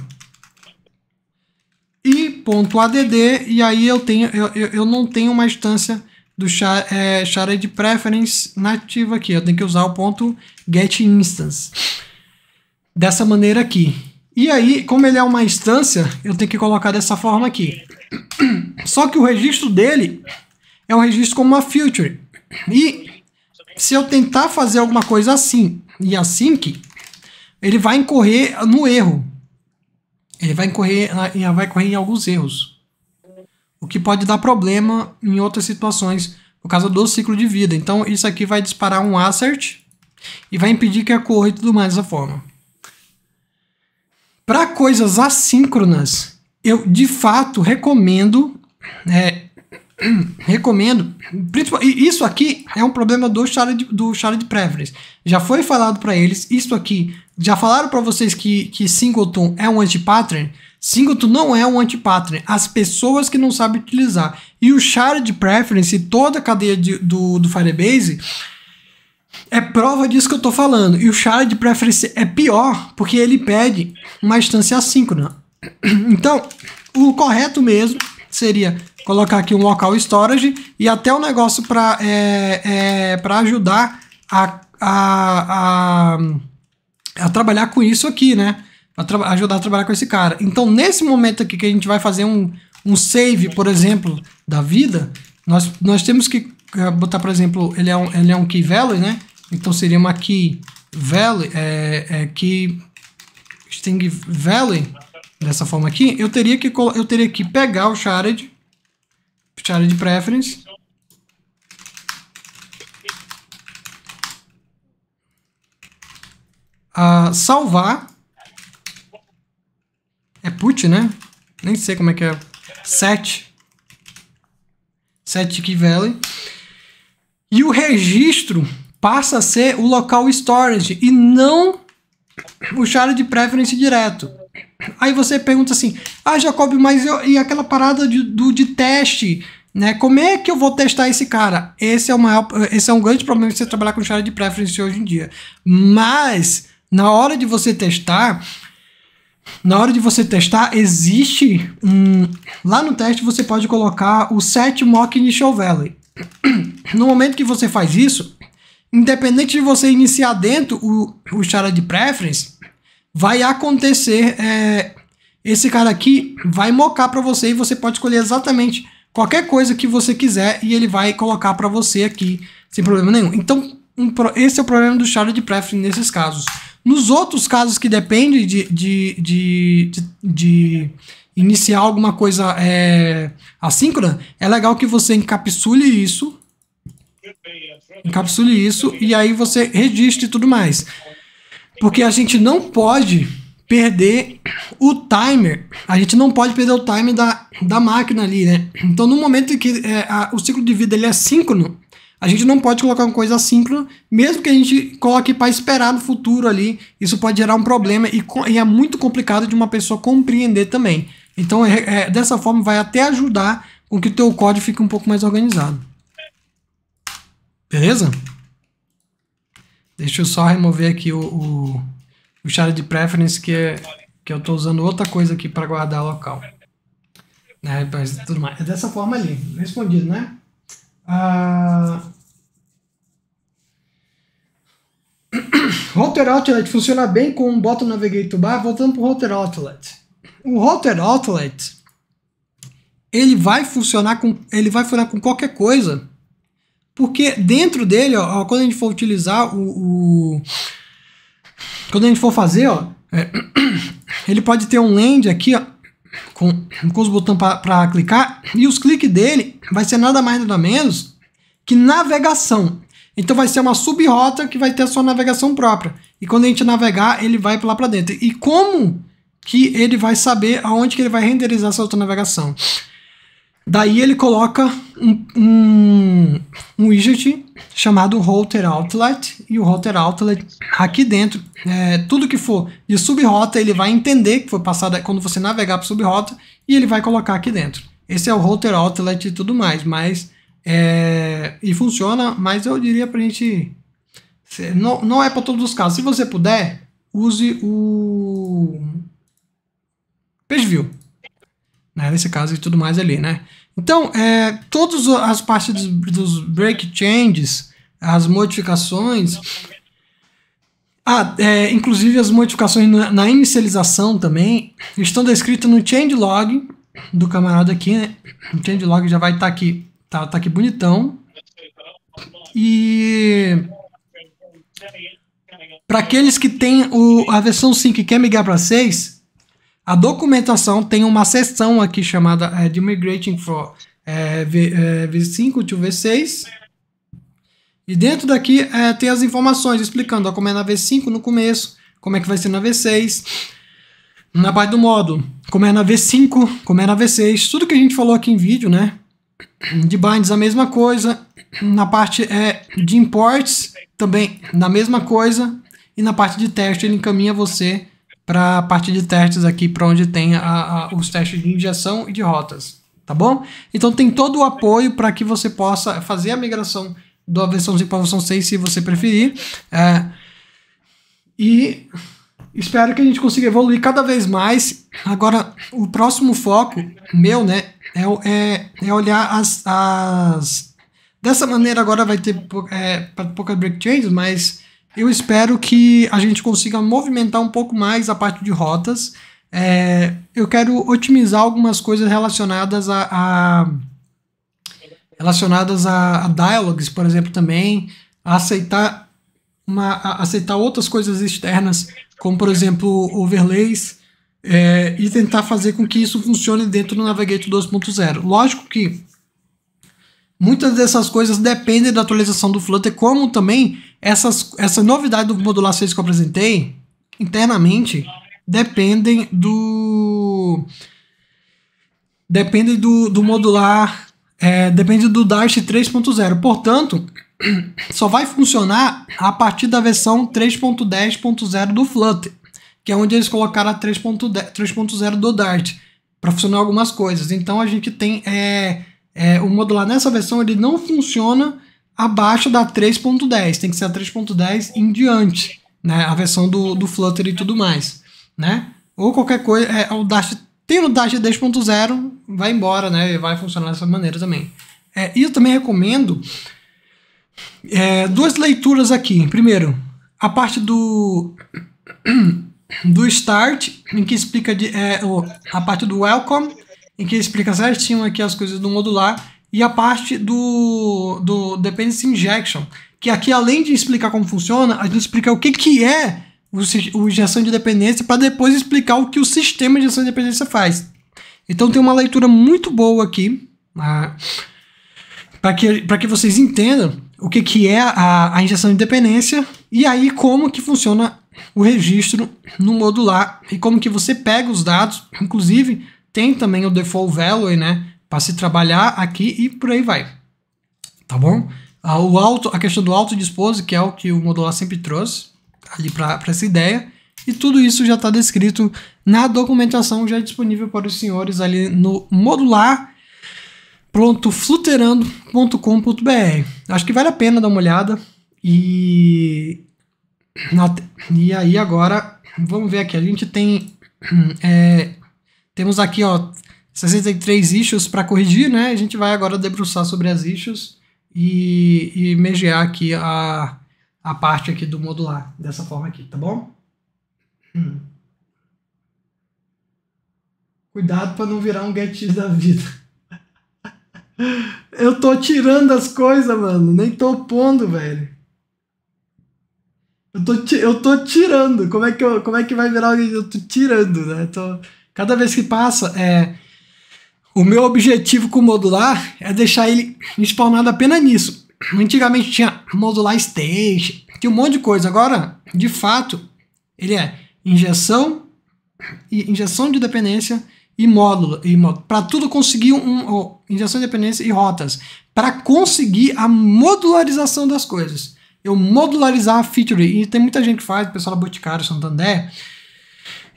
E ponto add, e aí eu, tenho, eu, eu, eu não tenho uma instância do char, é, shared preference nativa aqui. Eu tenho que usar o ponto get instance dessa maneira aqui. E aí, como ele é uma instância, eu tenho que colocar dessa forma aqui. (clears throat) Só que o registro dele é um registro como uma future E se eu tentar fazer alguma coisa assim e assim que ele vai incorrer no erro. Ele vai incorrer, vai correr em alguns erros. O que pode dar problema em outras situações, por causa do ciclo de vida. Então isso aqui vai disparar um assert e vai impedir que ocorra e tudo mais dessa forma. Para coisas assíncronas, eu de fato recomendo. É, (clears throat) recomendo. Isso aqui é um problema do Shard, do Shard Preference. Já foi falado para eles. Isso aqui. Já falaram para vocês que, que Singleton é um anti-pattern? Singleton não é um anti-pattern. As pessoas que não sabem utilizar. E o de Preference, toda a cadeia de, do, do Firebase é prova disso que eu tô falando. E o Shard Preference é pior, porque ele pede uma instância assíncrona. (clears throat) Então, o correto mesmo seria colocar aqui um local storage e até o um negócio para é, é, ajudar a, a, a, a, trabalhar com isso aqui, né? A ajudar a trabalhar com esse cara. Então, nesse momento aqui que a gente vai fazer um, um save, por exemplo, da vida, nós, nós temos que é, botar, por exemplo, ele é um, ele é um key value, né? Então seria uma key value, é, é key string value, dessa forma aqui, eu teria que, eu teria que pegar o shared, shared preference, a ah, salvar, é put, né? Nem sei como é que é, set, set key value, e o registro passa a ser o local storage e não o shard de preference direto. Aí você pergunta assim, ah Jacob, mas eu, e aquela parada de, do, de teste, né? Como é que eu vou testar esse cara? Esse é, o maior, esse é um grande problema de você trabalhar com shard de preference hoje em dia. Mas, na hora de você testar, na hora de você testar, existe. Hum, lá no teste você pode colocar o set mock initial value. No momento que você faz isso, independente de você iniciar dentro o, o Shara de Preference, vai acontecer. É, esse cara aqui vai mocar para você e você pode escolher exatamente qualquer coisa que você quiser e ele vai colocar para você aqui sem problema nenhum. Então, um, esse é o problema do Shara de Preference nesses casos. Nos outros casos que depende de, de, de, de, de iniciar alguma coisa é, assíncrona, é legal que você encapsule isso Encapsule isso e aí você registre tudo mais. Porque a gente não pode perder o timer. A gente não pode perder o timer da, da máquina ali, né? Então, no momento em que é, a, o ciclo de vida ele é síncrono, a gente não pode colocar uma coisa assíncrona, mesmo que a gente coloque para esperar no futuro ali. Isso pode gerar um problema e, e é muito complicado de uma pessoa compreender também. Então, é, é, dessa forma, vai até ajudar com que o teu código fique um pouco mais organizado. Beleza? Deixa eu só remover aqui o, o, o de preference que, é, que eu estou usando outra coisa aqui para guardar local. mas né, tudo mais. É dessa forma ali. Respondido, né? Ah... (clears throat) router Outlet funciona bem com o bottom navigator bar. Voltando para o Router Outlet. O Router Outlet ele vai funcionar com ele vai funcionar com qualquer coisa porque dentro dele, ó, quando a gente for utilizar o, o quando a gente for fazer, ó, é, (clears throat) ele pode ter um land aqui, ó, com, com os botões para clicar, e os cliques dele vai ser nada mais nada menos que navegação. Então vai ser uma subrota que vai ter a sua navegação própria. E quando a gente navegar, ele vai lá para dentro. E como que ele vai saber aonde que ele vai renderizar essa outra navegação? Daí ele coloca um, um, um widget chamado Router Outlet e o Router Outlet aqui dentro, é, tudo que for de subrota ele vai entender que foi passada quando você navegar para subrota e ele vai colocar aqui dentro. Esse é o Router Outlet e tudo mais, mas é, e funciona, mas eu diria para a gente não, não é para todos os casos. Se você puder, use o PageView. Né? Nesse caso e tudo mais ali, né? Então, é, todas as partes dos, dos break changes, as modificações, ah, é, inclusive as modificações na, na, inicialização também estão descritas no changelog do camarada aqui, né? O changelog já vai estar tá aqui, tá, tá aqui bonitão. E para aqueles que têm a versão 5 e quer migrar para 6, a documentação tem uma seção aqui chamada é, de Migrating for é, v, é, V5 to V6. E dentro daqui é, tem as informações explicando ó, como é na V5 no começo, como é que vai ser na V6, na parte do módulo, como é na V5, como é na V6, tudo que a gente falou aqui em vídeo, né? De binds a mesma coisa, na parte é, de imports também na mesma coisa, e na parte de teste ele encaminha você para a parte de testes aqui, para onde tem a, a, os testes de injeção e de rotas, tá bom? Então tem todo o apoio para que você possa fazer a migração da versão 5 para a versão 6, se você preferir. É, e espero que a gente consiga evoluir cada vez mais. Agora, o próximo foco meu, né, é, é, é olhar as, as... Dessa maneira agora vai ter é, poucas break changes, mas eu espero que a gente consiga movimentar um pouco mais a parte de rotas. É, eu quero otimizar algumas coisas relacionadas a, a relacionadas a, a dialogues, por exemplo, também a aceitar uma a aceitar outras coisas externas, como por exemplo overlays é, e tentar fazer com que isso funcione dentro do Navigator 2.0. Lógico que muitas dessas coisas dependem da atualização do Flutter, como também essas, essa novidade do modular 6 que eu apresentei, internamente, dependem do. dependem do, do modular. É, depende do Dash 3.0. Portanto, (clears throat) só vai funcionar a partir da versão 3.10.0 do Flutter, que é onde eles colocaram a 3.0 do Dart para funcionar algumas coisas. Então a gente tem é, é, o modular nessa versão ele não funciona abaixo da 3.10. Tem que ser a 3.10 em diante, né? A versão do, do Flutter e tudo mais, né? Ou qualquer coisa, é, o Dash, tem o Dash 10.0, vai embora, né? E vai funcionar dessa maneira também. É, e eu também recomendo é, duas leituras aqui. Primeiro, a parte do do start, em que explica de, é, a parte do welcome, em que explica certinho aqui as coisas do modular e a parte do, do Dependency Injection, que aqui além de explicar como funciona, a gente explica o que, que é o, o de dependência para depois explicar o que o sistema de injeção de dependência faz. Então tem uma leitura muito boa aqui ah, né, para que, que vocês entendam o que, que é a, a injeção de dependência e aí como que funciona o registro no modular e como que você pega os dados, inclusive tem também o default value, né? para se trabalhar aqui e por aí vai. Tá bom? Ah, o auto, a questão do autodispose, que é o que o modular sempre trouxe ali para essa ideia. E tudo isso já está descrito na documentação, já disponível para os senhores ali no modular.fluterando.com.br. Acho que vale a pena dar uma olhada. E, e aí agora, vamos ver aqui. A gente tem... (clears throat) É, temos aqui, ó, 63 issues para corrigir, né? A gente vai agora debruçar sobre as issues e, e megear aqui a, a parte aqui do modular, dessa forma aqui, tá bom? Hum. Cuidado para não virar um get da vida. (laughs) Eu tô tirando as coisas, mano. Nem tô pondo, velho. Eu tô, eu tô tirando. Como é, que eu, como é que vai virar alguém? Eu tô tirando, né? Tô, cada vez que passa, é o meu objetivo com o modular é deixar ele spawnado apenas nisso. Antigamente tinha modular stage, tinha um monte de coisa. Agora, de fato, ele é injeção, injeção de dependência e módulo, e módulo para tudo conseguir um, um, injeção de dependência e rotas, para conseguir a modularização das coisas. Eu modularizar a feature, e tem muita gente que faz, o pessoal da Boticário, Santander,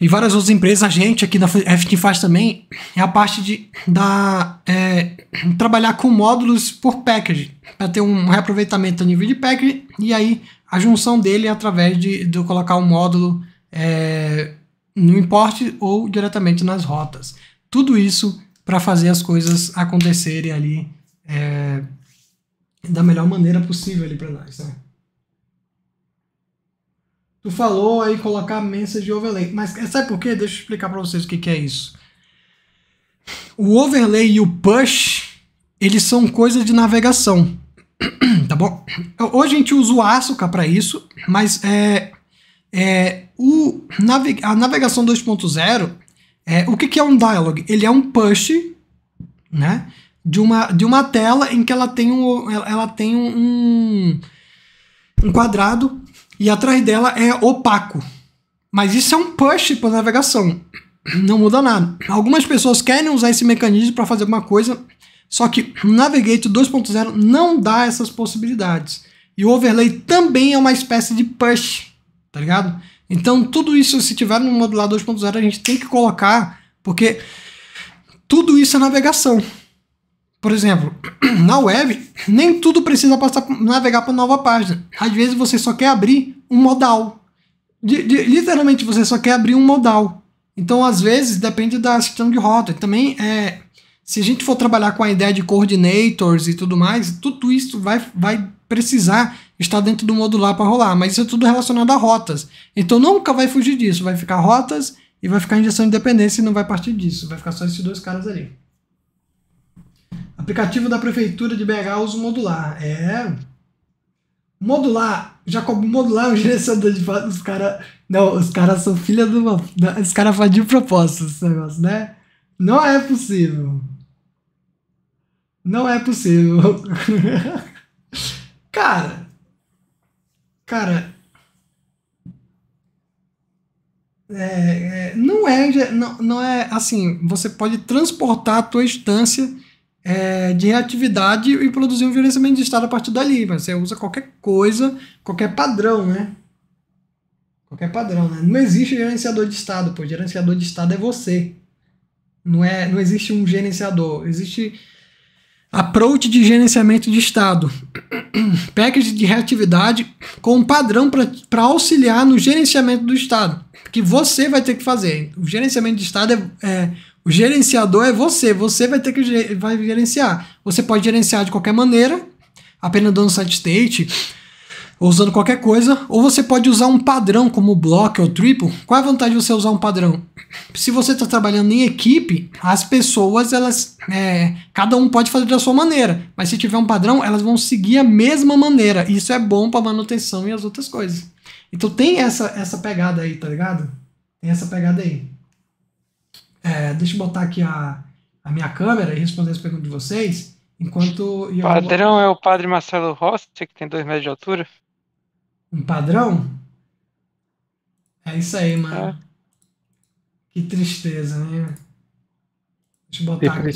e várias outras empresas, a gente aqui da FT faz também, é a parte de da, é, trabalhar com módulos por package, para ter um reaproveitamento a nível de package, e aí a junção dele é através de, de colocar um módulo é, no importe ou diretamente nas rotas. Tudo isso para fazer as coisas acontecerem ali é, da melhor maneira possível ali para nós. Né? Tu falou aí colocar message overlay, mas sabe por quê? Deixa eu explicar para vocês o que, que é isso. O overlay e o push, eles são coisas de navegação, (clears throat) tá bom? Hoje a gente usa o Asuka para isso, mas é, é o nave, a navegação 2.0, é, o que, que é um dialog? Ele é um push, né? de uma, de uma tela em que ela tem um, ela tem um, um quadrado e atrás dela é opaco. Mas isso é um push para navegação. (clears throat) Não muda nada. Algumas pessoas querem usar esse mecanismo para fazer alguma coisa, só que o Navigator 2.0 não dá essas possibilidades. E o overlay também é uma espécie de push, tá ligado? Então tudo isso, se tiver no modular 2.0, a gente tem que colocar, porque tudo isso é navegação. Por exemplo, (clears throat) na web, nem tudo precisa passar, navegar para nova página. Às vezes você só quer abrir um modal. De, de, literalmente você só quer abrir um modal. Então, às vezes, depende da questão de rota. Também, é, se a gente for trabalhar com a ideia de coordinators e tudo mais, tudo isso vai, vai precisar estar dentro do modular para rolar. Mas isso é tudo relacionado a rotas. Então, nunca vai fugir disso. Vai ficar rotas e vai ficar injeção de dependência e não vai partir disso. Vai ficar só esses dois caras ali. Aplicativo da Prefeitura de BH uso modular. É. Modular. Jacob Modular é um gerenciador de fato. Os caras. Não, os caras são filha de uma. Os caras fazem de propósito esse negócio, né? Não é possível. Não é possível. (laughs) cara. Cara. É, é, não é não, não é assim você pode transportar a tua instância é, de reatividade e produzir um gerenciamento de estado a partir dali. Mas você usa qualquer coisa, qualquer padrão, né? Qualquer padrão, né? Não existe gerenciador de estado, pô. Gerenciador de estado é você. Não, é, não existe um gerenciador. Existe approach de gerenciamento de estado. (clears throat) Package de reatividade com um padrão para auxiliar no gerenciamento do estado. Que você vai ter que fazer. O gerenciamento de estado é, é o gerenciador é você, você vai ter que vai gerenciar. Você pode gerenciar de qualquer maneira, apenas dando site state, ou usando qualquer coisa, ou você pode usar um padrão como block ou triple. Qual é a vantagem de você usar um padrão? Se você está trabalhando em equipe, as pessoas elas é, cada um pode fazer da sua maneira, mas se tiver um padrão, elas vão seguir a mesma maneira. Isso é bom para manutenção e as outras coisas. Então tem essa essa pegada aí, tá ligado? Tem essa pegada aí. É, deixa eu botar aqui a, a minha câmera e responder as perguntas de vocês. Enquanto. O padrão é o padre Marcelo Rossi, que tem dois metros de altura? Um padrão? É isso aí, mano. É. Que tristeza, né? Deixa eu botar aqui.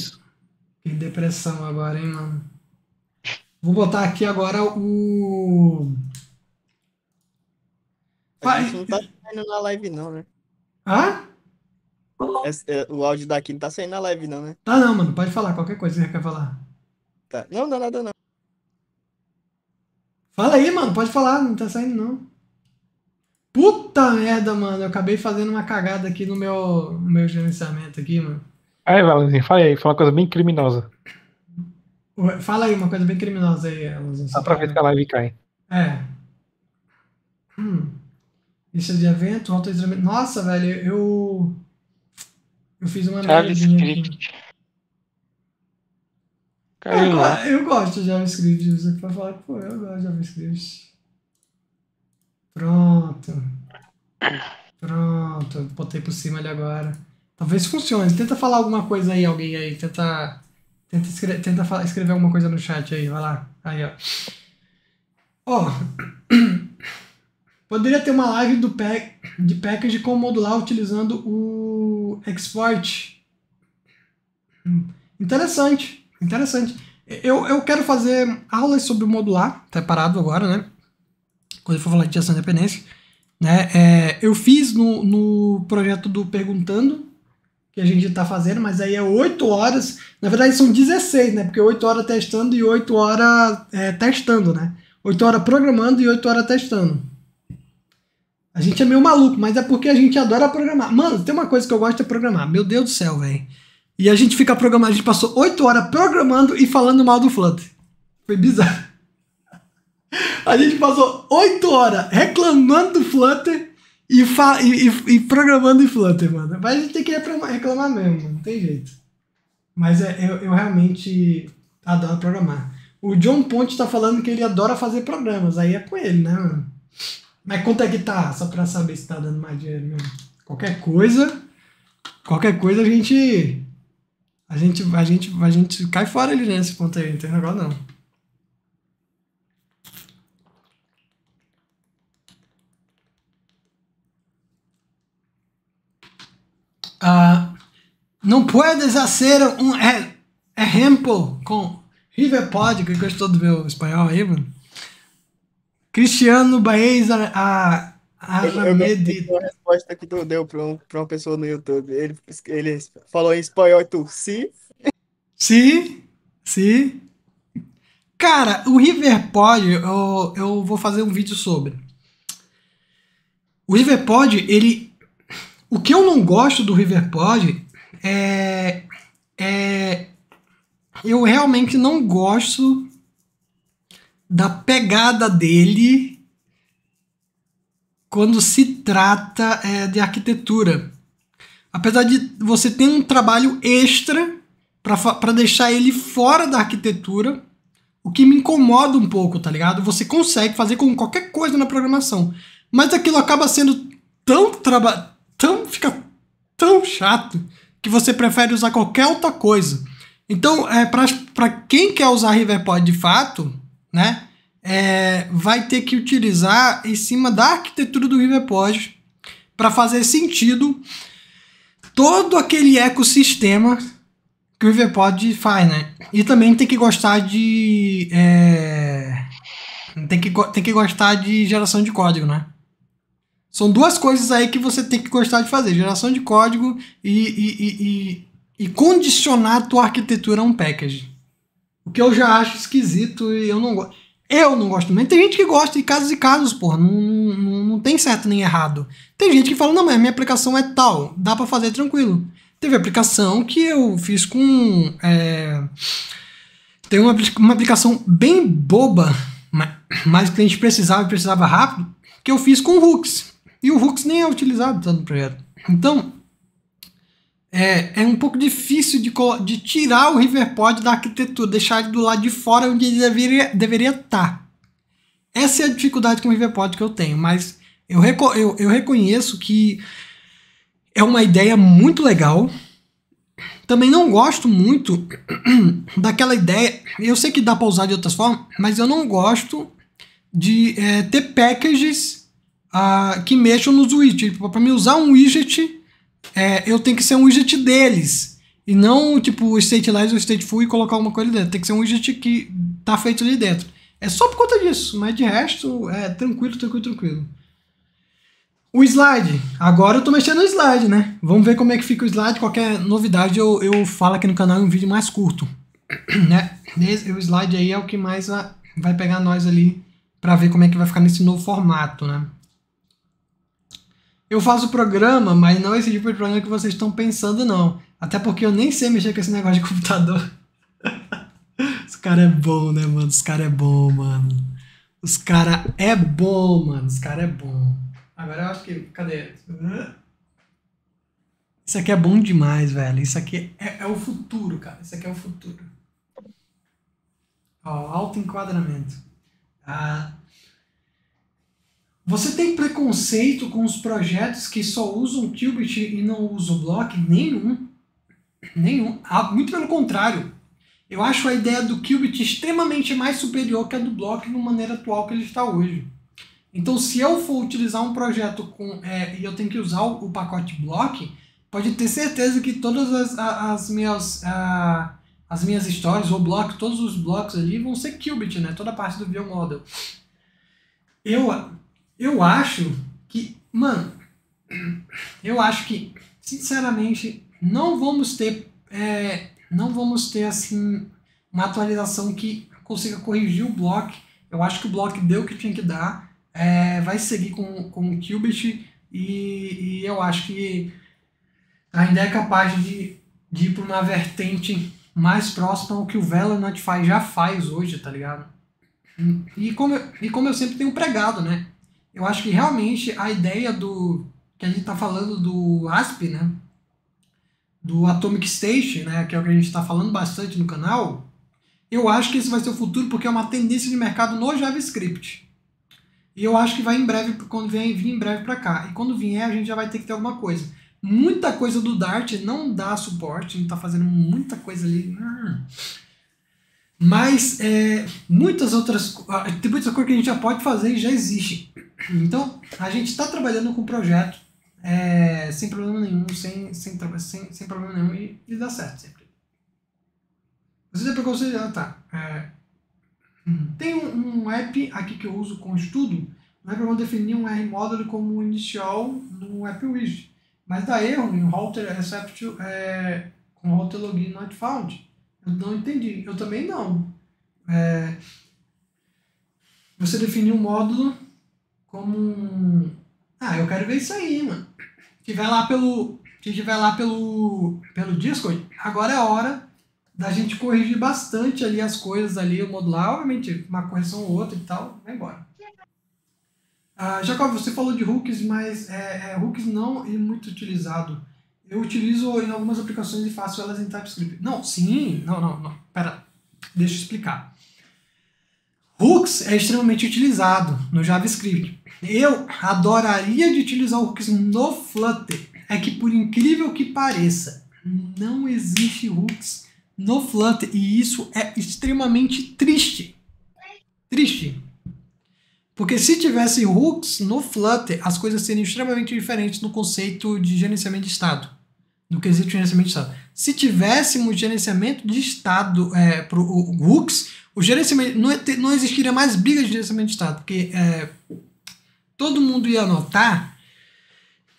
Que depressão agora, hein, mano? Vou botar aqui agora o. A gente não tá saindo na live, não, né? Hã? É, é, o áudio daqui não tá saindo na live, não, né? Tá não, mano. Pode falar qualquer coisa que você quer falar. Tá. Não, não, nada não. Fala aí, mano. Pode falar. Não tá saindo, não. Puta merda, mano. Eu acabei fazendo uma cagada aqui no meu, no meu gerenciamento aqui, mano. Aí, Valentim, fala aí. Fala uma coisa bem criminosa. Fala aí uma coisa bem criminosa aí, Valentim. Só pra ver se a live cai. É. Hum. É de evento, alto Nossa, velho, eu... Eu fiz uma JavaScript. Caramba. ah, eu, gosto de JavaScript. Você pode falar, pô, eu gosto de JavaScript. Pronto. Pronto. Botei por cima ali agora. Talvez funcione. Tenta falar alguma coisa aí, alguém aí. Tenta, tenta, escre tenta escrever alguma coisa no chat aí. Vai lá. Aí, ó. Ó. Oh. (clears throat) Poderia ter uma live do pack, de package com modular utilizando o export. Interessante, interessante. Eu, eu quero fazer aulas sobre o modular, tá parado agora, né? Quando for falar de gestão de dependência. Né? É, eu fiz no, no projeto do Perguntando, que a gente está fazendo, mas aí é 8 horas. Na verdade, são 16, né? Porque 8 horas testando e 8 horas é, testando, né? 8 horas programando e 8 horas testando. A gente é meio maluco, mas é porque a gente adora programar. Mano, tem uma coisa que eu gosto é programar. Meu Deus do céu, velho. E a gente fica programando, a gente passou 8 horas programando e falando mal do Flutter. Foi bizarro. A gente passou 8 horas reclamando do Flutter e, e, e, e programando em Flutter, mano. Mas a gente tem que reclamar, reclamar mesmo, mano. não tem jeito. Mas é, eu, eu realmente adoro programar. O John Ponte tá falando que ele adora fazer programas, aí é com ele, né, mano? Mas quanto é que tá? Só pra saber se tá dando mais dinheiro mesmo. Qualquer coisa, qualquer coisa a gente. A gente, a gente, a gente cai fora ali nesse né, ponto aí, não tem negócio não. Ah, não pode hacer um exemplo é, é com River Pod, que gostou do meu espanhol aí, mano? Cristiano Baez a, a eu, eu a resposta que tu deu para um, uma pessoa no YouTube. Ele, ele falou em espanhol e tu, sim? Sim, sim. Cara, o River Pod, eu, eu vou fazer um vídeo sobre. O River Pod, ele. O que eu não gosto do River Pod é. É. Eu realmente não gosto da pegada dele quando se trata é, de arquitetura. Apesar de você ter um trabalho extra para deixar ele fora da arquitetura, o que me incomoda um pouco, tá ligado? Você consegue fazer com qualquer coisa na programação, mas aquilo acaba sendo tão trabalho, tão fica tão chato que você prefere usar qualquer outra coisa. Então, é, para quem quer usar Riverpod de fato, né? É, vai ter que utilizar em cima da arquitetura do RiverPod para fazer sentido todo aquele ecossistema que o RiverPod faz, né? E também tem que gostar de é, tem que, tem que gostar de geração de código, né? São duas coisas aí que você tem que gostar de fazer: geração de código e, e, e, e, e condicionar a tua arquitetura a um package. O que eu já acho esquisito e eu não gosto. Eu não gosto também. Tem gente que gosta de casos e casos, porra. Não, não, não tem certo nem errado. Tem gente que fala, não, mas a minha aplicação é tal. Dá para fazer tranquilo. Teve aplicação que eu fiz com. É... Tem uma, uma aplicação bem boba, mas que a gente precisava e precisava rápido, que eu fiz com o Hooks. E o Hooks nem é utilizado tanto no projeto. Então, é, é um pouco difícil de, de tirar o Riverpod da arquitetura, deixar ele do lado de fora onde ele deveria estar. Deveria tá. Essa é a dificuldade com o Riverpod que eu tenho, mas eu, reco eu, eu reconheço que é uma ideia muito legal. Também não gosto muito (clears throat) daquela ideia. Eu sei que dá para usar de outras formas, mas eu não gosto de é, ter packages uh, que mexam no widget. Tipo, para me usar um widget, é, eu tenho que ser um widget deles. E não, tipo, o statelize ou stateful e colocar alguma coisa ali dentro. Tem que ser um widget que tá feito ali dentro. É só por conta disso, mas de resto é tranquilo, tranquilo, tranquilo. O slide. Agora eu tô mexendo no slide, né? Vamos ver como é que fica o slide. Qualquer novidade eu, eu falo aqui no canal em é um vídeo mais curto. (clears throat) né? Esse, o slide aí é o que mais vai pegar nós ali para ver como é que vai ficar nesse novo formato, né? eu faço programa, mas não esse tipo de programa que vocês estão pensando, não. Até porque eu nem sei mexer com esse negócio de computador. (laughs) Os cara é bom, né, mano? Os cara é bom, mano. Os cara é bom, mano. Os cara é bom. Agora eu acho que. Cadê? Isso aqui é bom demais, velho. Isso aqui é, é o futuro, cara. Isso aqui é o futuro. Ó, alto enquadramento. Ah. Você tem preconceito com os projetos que só usam qubit e não usam block? Nenhum. Nenhum. Ah, muito pelo contrário. Eu acho a ideia do qubit extremamente mais superior que a do block na maneira atual que ele está hoje. Então, se eu for utilizar um projeto com, é, e eu tenho que usar o, o, pacote block, pode ter certeza que todas as, as minhas a, as minhas histórias, ou block todos os blocos ali vão ser qubit, né? Toda a parte do model. Eu eu acho que, mano, (clears throat) eu acho que, sinceramente, não vamos ter, é, não vamos ter assim uma atualização que consiga corrigir o bloco. Eu acho que o bloco deu o que tinha que dar. É, vai seguir com, com o Qubit e, e eu acho que ainda é capaz de, de ir para uma vertente mais próxima ao que o Velo Notify já faz hoje, tá ligado? E como, eu, e como eu sempre tenho pregado, né? eu acho que realmente a ideia do que a gente está falando do ASP, né? Do Atomic Station, né? Que é o que a gente está falando bastante no canal. Eu acho que esse vai ser o futuro porque é uma tendência de mercado no JavaScript. E eu acho que vai em breve, quando vier, vir em breve para cá. E quando vier, a gente já vai ter que ter alguma coisa. Muita coisa do Dart não dá suporte, a gente está fazendo muita coisa ali. Hum. Mas é, muitas outras ah, tem muita coisa que a gente já pode fazer e já existe. Então a gente está trabalhando com o projeto é, sem problema nenhum, sem, sem, sem, sem problema nenhum e, e dá certo sempre. É você já pegou se já tá. É, hum, tem um, um, app aqui que eu uso com estudo, não é para definir um R model como inicial no app wizard. Mas dá erro em router accept é, com router login not found. Não entendi. Eu também não. É... Você definiu um módulo como um... Ah, eu quero ver isso aí, mano. Que vai lá pelo... Que estiver lá pelo, pelo Discord, agora é a hora da gente corrigir bastante ali as coisas ali, o modular, obviamente, uma correção ou outra e tal, vai embora. Ah, Jacob, você falou de hooks, mas é, é, hooks não é muito utilizado eu utilizo em algumas aplicações e faço elas em TypeScript. Não, sim, não, não, não. Pera, deixa eu explicar. Hooks é extremamente utilizado no JavaScript. Eu adoraria de utilizar hooks no Flutter. É que por incrível que pareça, não existe hooks no Flutter e isso é extremamente triste. Triste. Porque se tivesse hooks no Flutter, as coisas seriam extremamente diferentes no conceito de gerenciamento de estado do quesito gerenciamento de Estado. Se tivéssemos gerenciamento de Estado é, para o o gerenciamento não, é não existiria mais briga de gerenciamento de Estado, porque é, todo mundo ia notar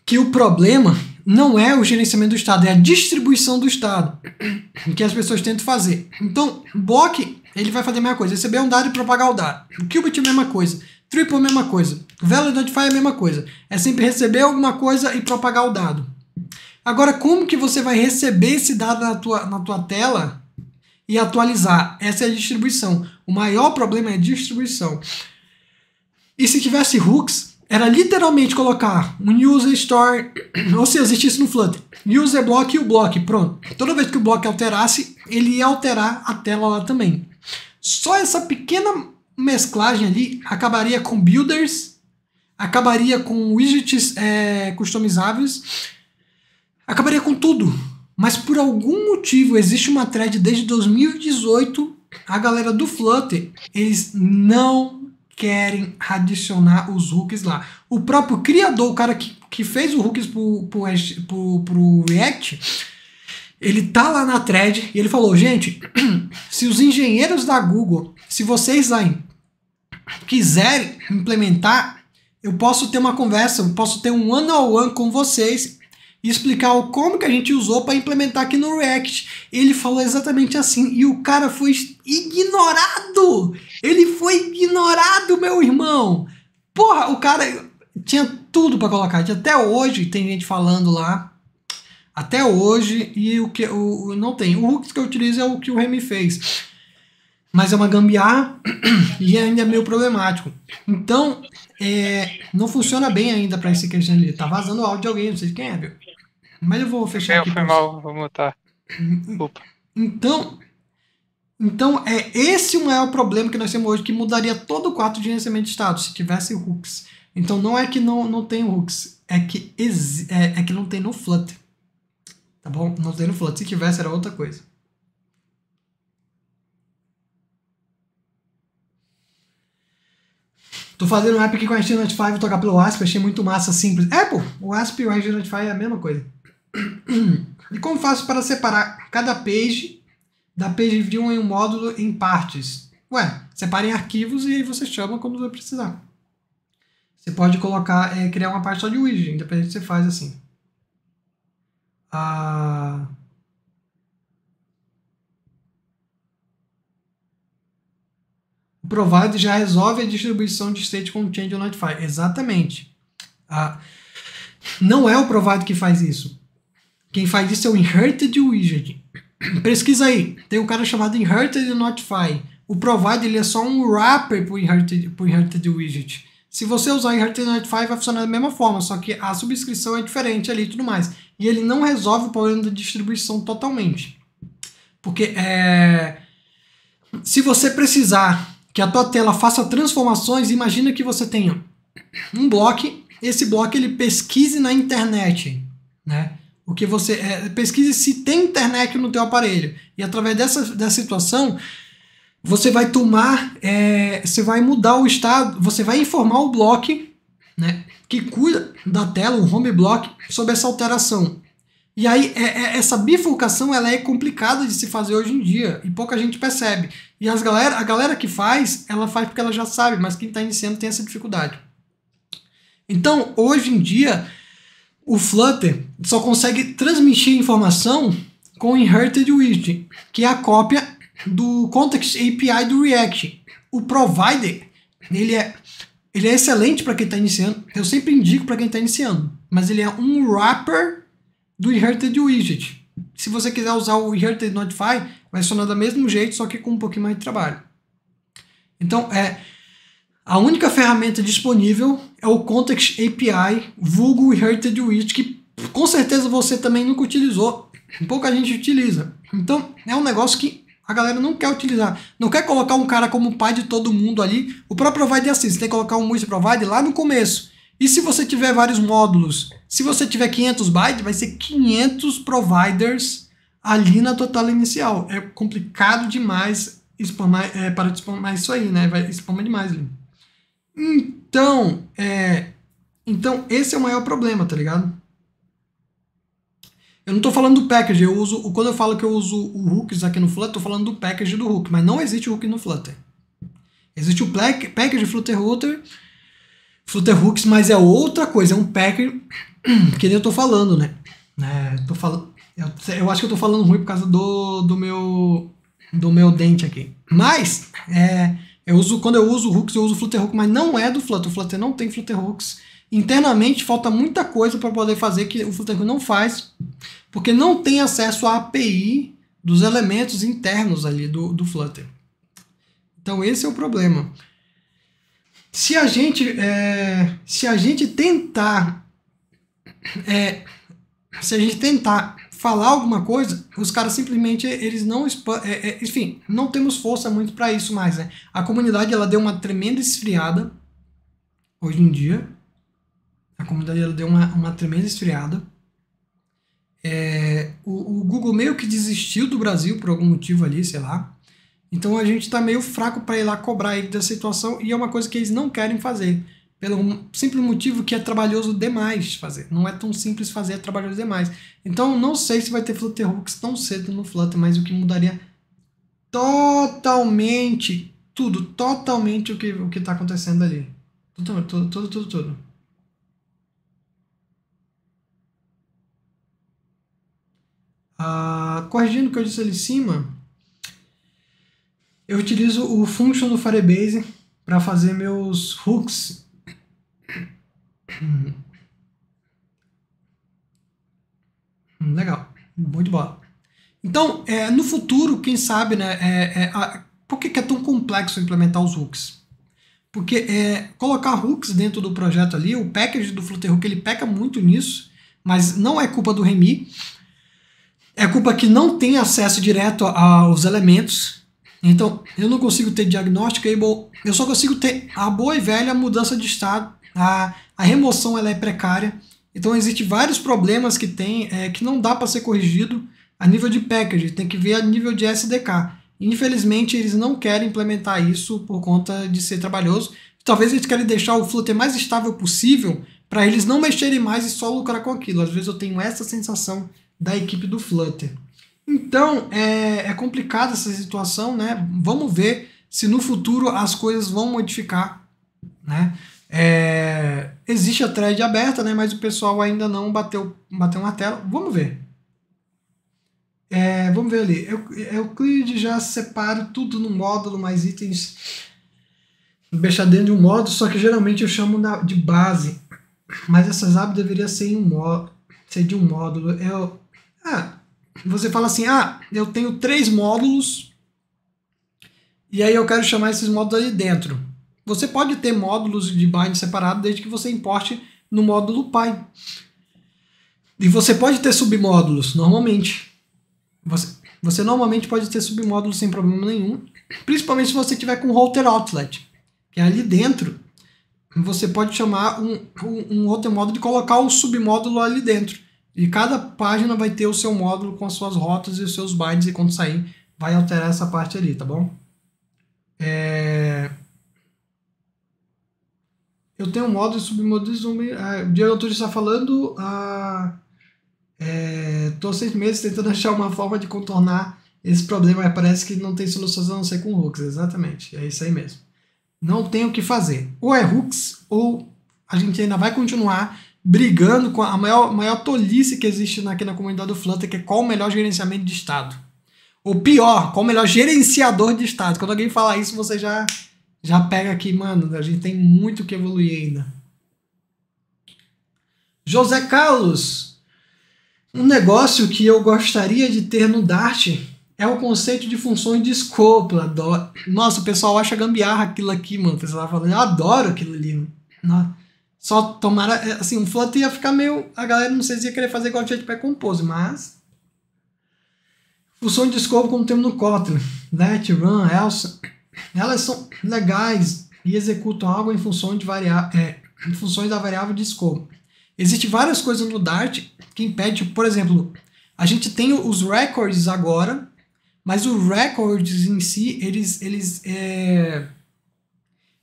que o problema não é o gerenciamento do Estado, é a distribuição do Estado (coughs) que as pessoas tentam fazer. Então, Block ele vai fazer a mesma coisa, receber um dado e propagar o dado. Qubit é a mesma coisa, Triple é a mesma coisa, Valid Notify é a mesma coisa. É sempre receber alguma coisa e propagar o dado. Agora, como que você vai receber esse dado na tua, na tua tela e atualizar? Essa é a distribuição. O maior problema é a distribuição. E se tivesse hooks, era literalmente colocar um user store, (clears throat) ou se existisse no Flutter, user block e o block, pronto. Toda vez que o block alterasse, ele ia alterar a tela lá também. Só essa pequena mesclagem ali acabaria com builders, acabaria com widgets é, customizáveis acabaria com tudo. Mas por algum motivo existe uma thread desde 2018, a galera do Flutter, eles não querem adicionar os hooks lá. O próprio criador, o cara que, que fez o hooks pro, pro, pro, pro React, ele tá lá na thread e ele falou: gente, (clears throat) se os engenheiros da Google, se vocês aí quiserem implementar, eu posso ter uma conversa, eu posso ter um one-on-one -on -one com vocês e explicar o como que a gente usou para implementar aqui no React. Ele falou exatamente assim e o cara foi ignorado. Ele foi ignorado, meu irmão. Porra, o cara tinha tudo para colocar. Até hoje tem gente falando lá. Até hoje e o que o, não tem. O Hooks que eu utilizo é o que o Remy fez. Mas é uma gambiarra (clears throat) e é ainda é meio problemático. Então, é, não funciona bem ainda para esse questão ali. tá vazando o áudio de alguém, não sei quem é, viu? Mas eu vou fechar eu aqui. Foi mal, vou mutar. Opa. Então, então é esse o maior problema que nós temos hoje, que mudaria todo o quadro de gerenciamento de estado se tivesse hooks. Então não é que não, não tem hooks, é que, é, é que não tem no Flutter. Tá bom? Não tem no Flutter. Se tivesse era outra coisa. Tô fazendo um app aqui com a Engine Notify, vou tocar pelo Asp, achei muito massa, simples. É, pô, o Asp e o Engine Notify é a mesma coisa. E como faço para separar cada page da page view em um módulo em partes? Ué, separe em arquivos e aí você chama quando vai precisar. Você pode colocar, é, criar uma parte só de widget, independente você faz assim. Ah... O provide já resolve a distribuição de state com change notify. Exatamente. Ah, não é o provide que faz isso. Quem faz isso é o Inherited Wizard. (clears throat) Pesquisa aí. Tem um cara chamado Inherited Notify. O provide ele é só um wrapper para o Inherited, Inherited Widget. Se você usar Inherited Notify, vai funcionar da mesma forma, só que a subscrição é diferente ali e tudo mais. E ele não resolve o problema da distribuição totalmente. Porque é... se você precisar que a tua tela faça transformações, imagina que você tenha um bloco, esse bloco ele pesquise na internet, né? O que você é, pesquise se tem internet no teu aparelho e através dessa, dessa situação você vai tomar, é, você vai mudar o estado, você vai informar o bloco, né, que cuida da tela, o home block, sobre essa alteração. E aí é, é, essa bifurcação ela é complicada de se fazer hoje em dia e pouca gente percebe. E as galera, a galera que faz, ela faz porque ela já sabe, mas quem está iniciando tem essa dificuldade. Então hoje em dia o Flutter só consegue transmitir informação com o Inherited Widget, que é a cópia do Context API do React. O provider, ele é, ele é excelente para quem está iniciando. Eu sempre indico para quem está iniciando. Mas ele é um wrapper do Inherited Widget. Se você quiser usar o Inherited Notify, vai funcionar do mesmo jeito, só que com um pouquinho mais de trabalho. Então, é a única ferramenta disponível é o Context API, vulgo Heritage Witch, que com certeza você também nunca utilizou, pouca gente utiliza. Então, é um negócio que a galera não quer utilizar. Não quer colocar um cara como pai de todo mundo ali. O próprio provider é assim, você tem que colocar um multi-provider lá no começo. E se você tiver vários módulos, se você tiver 500 bytes, vai ser 500 providers ali na total inicial. É complicado demais spamar, é, para de spamar isso aí, né? Vai spamar demais ali. Hum, então, é, então esse é o maior problema, tá ligado? Eu não tô falando do package, eu uso, quando eu falo que eu uso o hooks aqui no Flutter, eu tô falando do package do hook, mas não existe hook no Flutter. Existe o package Flutter Router, Flutter Hooks, mas é outra coisa, é um package (clears throat) que nem eu tô falando, né? É, tô falando, eu, eu, acho que eu tô falando ruim por causa do, do meu do meu dente aqui. Mas, é, eu uso, quando eu uso hooks, eu uso Flutterhook, mas não é do Flutter. O Flutter não tem Flutterhooks. Internamente falta muita coisa para poder fazer que o Flutter não faz, porque não tem acesso à API dos elementos internos ali do, do Flutter. Então esse é o problema. Se a gente, é, se a gente tentar, é, se a gente tentar falar alguma coisa, os caras simplesmente eles não é, é, enfim, não temos força muito para isso mais, né? A comunidade ela deu uma tremenda esfriada hoje em dia. A comunidade ela deu uma, uma tremenda esfriada. É, o, o, Google meio que desistiu do Brasil por algum motivo ali, sei lá. Então a gente está meio fraco para ir lá cobrar ele da situação e é uma coisa que eles não querem fazer pelo simples motivo que é trabalhoso demais fazer. Não é tão simples fazer, é trabalhoso demais. Então não sei se vai ter Flutterhooks tão cedo no Flutter, mas o que mudaria totalmente tudo, totalmente o que o que está acontecendo ali. Tudo, tudo, tudo, tudo, tudo. Ah, corrigindo o que eu disse ali em cima, eu utilizo o function do Firebase para fazer meus hooks Hum, legal, muito bom. Então, é, no futuro, quem sabe, né? É, é, a, por que, que, é tão complexo implementar os hooks? Porque é, colocar hooks dentro do projeto ali, o package do Flutterhook ele peca muito nisso, mas não é culpa do Remy. É culpa que não tem acesso direto aos elementos. Então, eu não consigo ter diagnóstico, eu só consigo ter a boa e velha mudança de estado a, a remoção ela é precária. Então existem vários problemas que tem é, que não dá para ser corrigido a nível de package, tem que ver a nível de SDK. Infelizmente eles não querem implementar isso por conta de ser trabalhoso. Talvez eles querem deixar o Flutter mais estável possível para eles não mexerem mais e só lucrar com aquilo. Às vezes eu tenho essa sensação da equipe do Flutter. Então é, é complicada essa situação, né? Vamos ver se no futuro as coisas vão modificar, né? É, existe a thread aberta, né? Mas o pessoal ainda não bateu, bateu uma tela. Vamos ver. É, vamos ver ali. Eu, já separo tudo no módulo, mais itens deixar dentro de um módulo, só que geralmente eu chamo de base. Mas essas abas deveria ser, um ser de um módulo. Eu, ah, você fala assim, ah, eu tenho três módulos e aí eu quero chamar esses módulos ali dentro. Você pode ter módulos de bind separados desde que você importe no módulo pai. E você pode ter submódulos, normalmente. Você, você normalmente pode ter submódulos sem problema nenhum, principalmente se você tiver com router outlet, que é ali dentro você pode chamar um, um, um router módulo e colocar o submódulo ali dentro. E cada página vai ter o seu módulo com as suas rotas e os seus bytes, e quando sair, vai alterar essa parte ali, tá bom? É eu tenho um modo de submodismo. Ah, o Diego Antunes está falando. Ah, é, tô seis meses tentando achar uma forma de contornar esse problema, mas parece que não tem solução a não ser com hooks. Exatamente, é isso aí mesmo. Não tem o que fazer. Ou é hooks, ou a gente ainda vai continuar brigando com a maior, maior tolice que existe aqui na comunidade do Flutter, que é qual o melhor gerenciamento de estado. Ou pior, qual o melhor gerenciador de estado. Quando alguém falar isso, você já já pega aqui, mano, a gente tem muito que evoluir ainda. José Carlos, um negócio que eu gostaria de ter no Dart é o conceito de funções de escopo. Adoro. Nossa, o pessoal acha gambiarra aquilo aqui, mano. O pessoal tá falando, eu adoro aquilo ali. Mano. Só tomara, é, assim, um Flutter ia ficar meio. A galera não sei se ia querer fazer igual o Jetpack Compose, mas. Função de escopo como temos no Kotlin. Let, né? run, else elas são legais e executam algo em função de variável, é, em funções da variável de escopo. Existem várias coisas no Dart que impede, por exemplo, a gente tem os records agora, mas os records em si, eles, eles, é,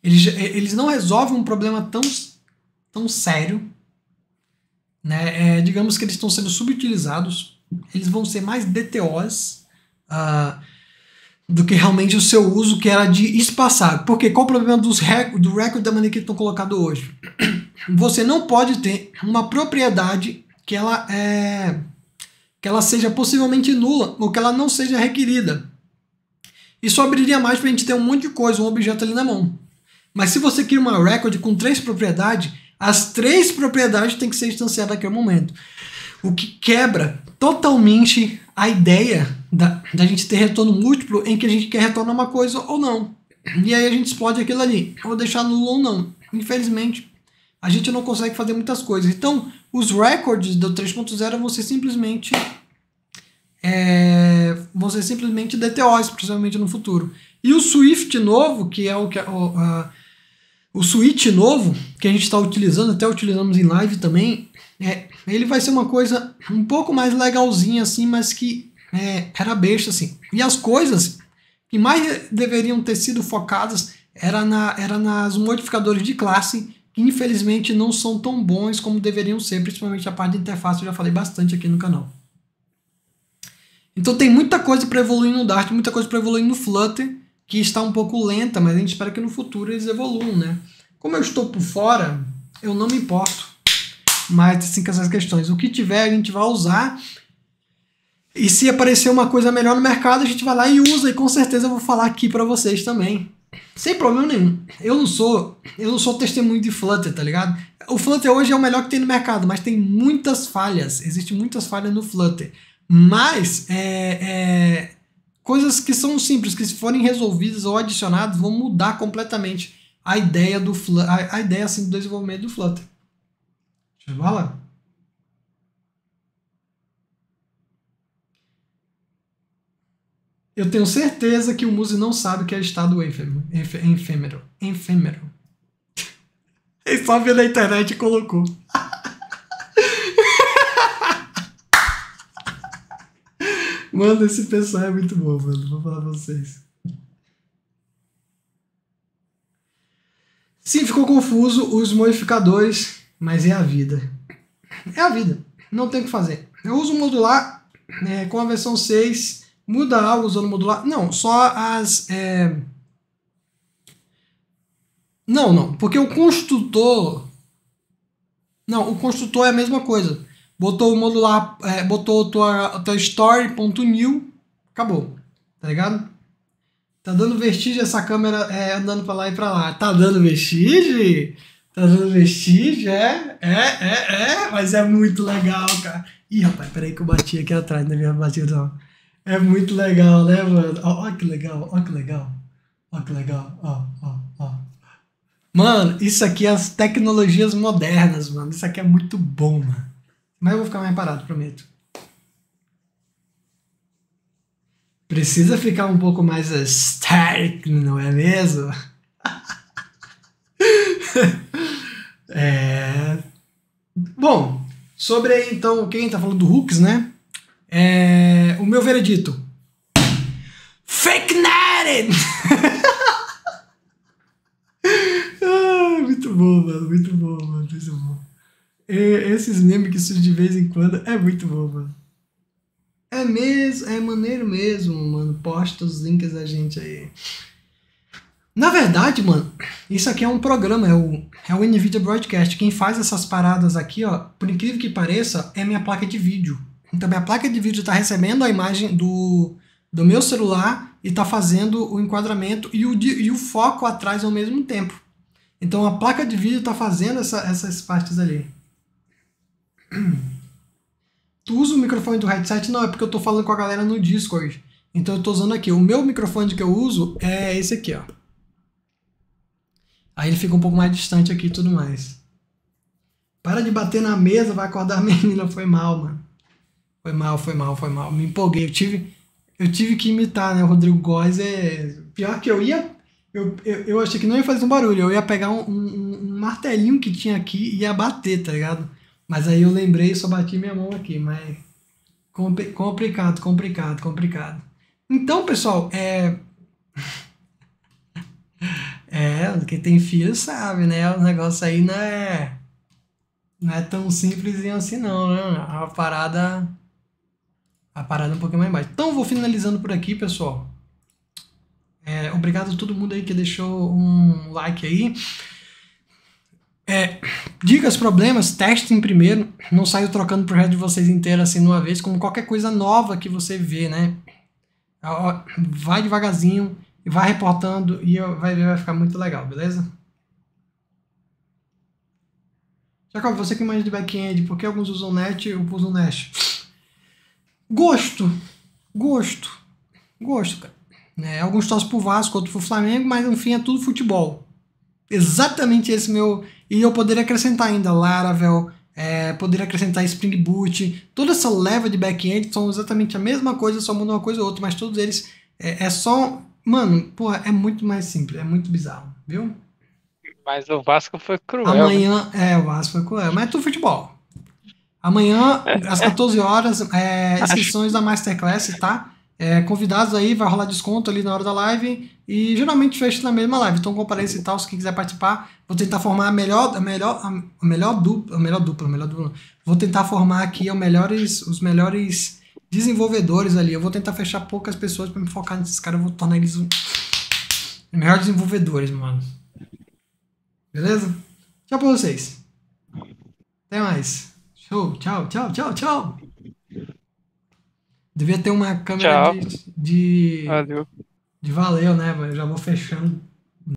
eles, é, eles não resolvem um problema tão, tão sério. Né? É, digamos que eles estão sendo subutilizados, eles vão ser mais DTOs. Uh, ah, do que realmente o seu uso, que era de espaçar. Porque qual o problema dos rec do recorde da maneira que estão colocado hoje? (clears throat) Você não pode ter uma propriedade que ela é que ela seja possivelmente nula ou que ela não seja requerida. Isso abriria mais para a gente ter um monte de coisa, um objeto ali na mão. Mas se você cria uma record com três propriedades, as três propriedades têm que ser instanciadas naquele momento. O que quebra totalmente a ideia da, da gente ter retorno múltiplo em que a gente quer retornar uma coisa ou não. E aí a gente explode aquilo ali, vou deixar nulo ou não. Infelizmente, a gente não consegue fazer muitas coisas. Então, os records do 3.0 ser simplesmente é, vão ser simplesmente DTOs, principalmente no futuro. E o Swift novo, que é o que o, a, o Switch novo, que a gente está utilizando, até utilizamos em live também, é, ele vai ser uma coisa um pouco mais legalzinha assim, mas que é, era besta, assim. E as coisas que mais deveriam ter sido focadas era, na, era nas modificadores de classe, que infelizmente não são tão bons como deveriam ser, principalmente a parte de interface, eu já falei bastante aqui no canal. Então tem muita coisa para evoluir no Dart, muita coisa para evoluir no Flutter, que está um pouco lenta, mas a gente espera que no futuro eles evoluam, né? Como eu estou por fora, eu não me importo mais assim, com essas questões. O que tiver, a gente vai usar e se aparecer uma coisa melhor no mercado, a gente vai lá e usa, e com certeza eu vou falar aqui para vocês também. Sem problema nenhum. Eu não sou, eu não sou testemunho de Flutter, tá ligado? O Flutter hoje é o melhor que tem no mercado, mas tem muitas falhas. Existem muitas falhas no Flutter. Mas é, é, coisas que são simples, que se forem resolvidas ou adicionadas, vão mudar completamente a ideia do a, a ideia assim, do desenvolvimento do Flutter. Deixa eu falar. Eu tenho certeza que o Muse não sabe o que é estado efêmero. Efêmero. Efêmero. (laughs) Ele só viu na internet e colocou. (laughs) Mano, esse pessoal é muito bom, mano. Vou falar pra vocês. Sim, ficou confuso os modificadores, mas é a vida. É a vida. Não tem o que fazer. Eu uso modular é, com a versão 6 Muda algo usando modular? Não, só as. É... Não, não. Porque o construtor. Não, o construtor é a mesma coisa. Botou o modular. É, botou tua, tua story.new. Acabou. Tá ligado? Tá dando vestígio essa câmera é, andando pra lá e pra lá. Tá dando vestígio? Tá dando vestígio? É, é, é, é. Mas é muito legal, cara. Ih, rapaz, peraí que eu bati aqui atrás na minha batidão. É muito legal, né, mano? Ó, ó que legal, ó que legal. Ó que legal, ó, ó, ó. Mano, isso aqui é as tecnologias modernas, mano. Isso aqui é muito bom, mano. Mas eu vou ficar mais parado, prometo. Precisa ficar um pouco mais estático, eh, não é mesmo? (laughs) é... Bom, sobre então quem tá falando do Hooks, né? É, o meu veredito. Fake Nerd! (laughs) Ah, muito bom, mano. Muito bom, mano. Muito bom. E, é, esses memes que surgem de vez em quando é muito bom, mano. É mesmo, é maneiro mesmo, mano. Posta os links da gente aí. Na verdade, mano, isso aqui é um programa, é o, é o NVIDIA Broadcast. Quem faz essas paradas aqui, ó, por incrível que pareça, é minha placa de vídeo. Então minha placa de vídeo está recebendo a imagem do, do meu celular e está fazendo o enquadramento e o, e o foco atrás ao mesmo tempo. Então a placa de vídeo está fazendo essa, essas partes ali. Tu usa o microfone do headset? Não, é porque eu estou falando com a galera no Discord. Então eu estou usando aqui. O meu microfone que eu uso é esse aqui, ó. Aí ele fica um pouco mais distante aqui e tudo mais. Para de bater na mesa, vai acordar a menina. Foi mal, mano. Foi mal, foi mal, foi mal. Me empolguei. Eu tive, eu tive que imitar, né? O Rodrigo Góes é. Pior que eu ia. Eu, eu, eu achei que não ia fazer um barulho. Eu ia pegar um, um, um martelinho que tinha aqui e ia bater, tá ligado? Mas aí eu lembrei e só bati minha mão aqui, mas. complicado, complicado, complicado. Então, pessoal, é. (laughs) é, quem tem filho sabe, né? O negócio aí não é. Não é tão simples assim, não, né? É a parada a parada um pouquinho mais embaixo. Então vou finalizando por aqui, pessoal. É, obrigado a todo mundo aí que deixou um like aí. É, dicas, problemas, testem primeiro. Não saio trocando pro resto de vocês inteiro assim numa vez, como qualquer coisa nova que você vê, né? Vai devagarzinho e vai reportando e vai, vai ficar muito legal, beleza? Jacob, você que manja de back-end, por que alguns usam net e outros usam Nash? Gosto. Gosto. Gosto, cara. É, alguns torcem pro Vasco, outros pro Flamengo, mas enfim é tudo futebol. Exatamente esse meu. E eu poderia acrescentar ainda Laravel, é, poderia acrescentar Spring Boot, toda essa leva de back-end são exatamente a mesma coisa, só muda uma coisa ou outra, mas todos eles é, é só. Mano, porra, é muito mais simples, é muito bizarro, viu? Mas o Vasco foi cruel. Amanhã, né? é, o Vasco foi cruel, mas é tudo futebol. Amanhã, é. às 14 horas, é, inscrições da Masterclass, tá? É, convidados aí, vai rolar desconto ali na hora da live e geralmente fecha na mesma live. Então compareça e tal, se quem quiser participar, vou tentar formar a melhor, a melhor, a melhor dupla, a melhor dupla, a melhor dupla. Vou tentar formar aqui os melhores, os melhores desenvolvedores ali. Eu vou tentar fechar poucas pessoas para me focar nesses caras, eu vou tornar eles um... melhores desenvolvedores, mano. Beleza? Tchau pra vocês. Até mais. Show, tchau, tchau, tchau, tchau. Devia ter uma câmera tchau. de, de... Valeu. de valeu, né? Eu já vou fechando.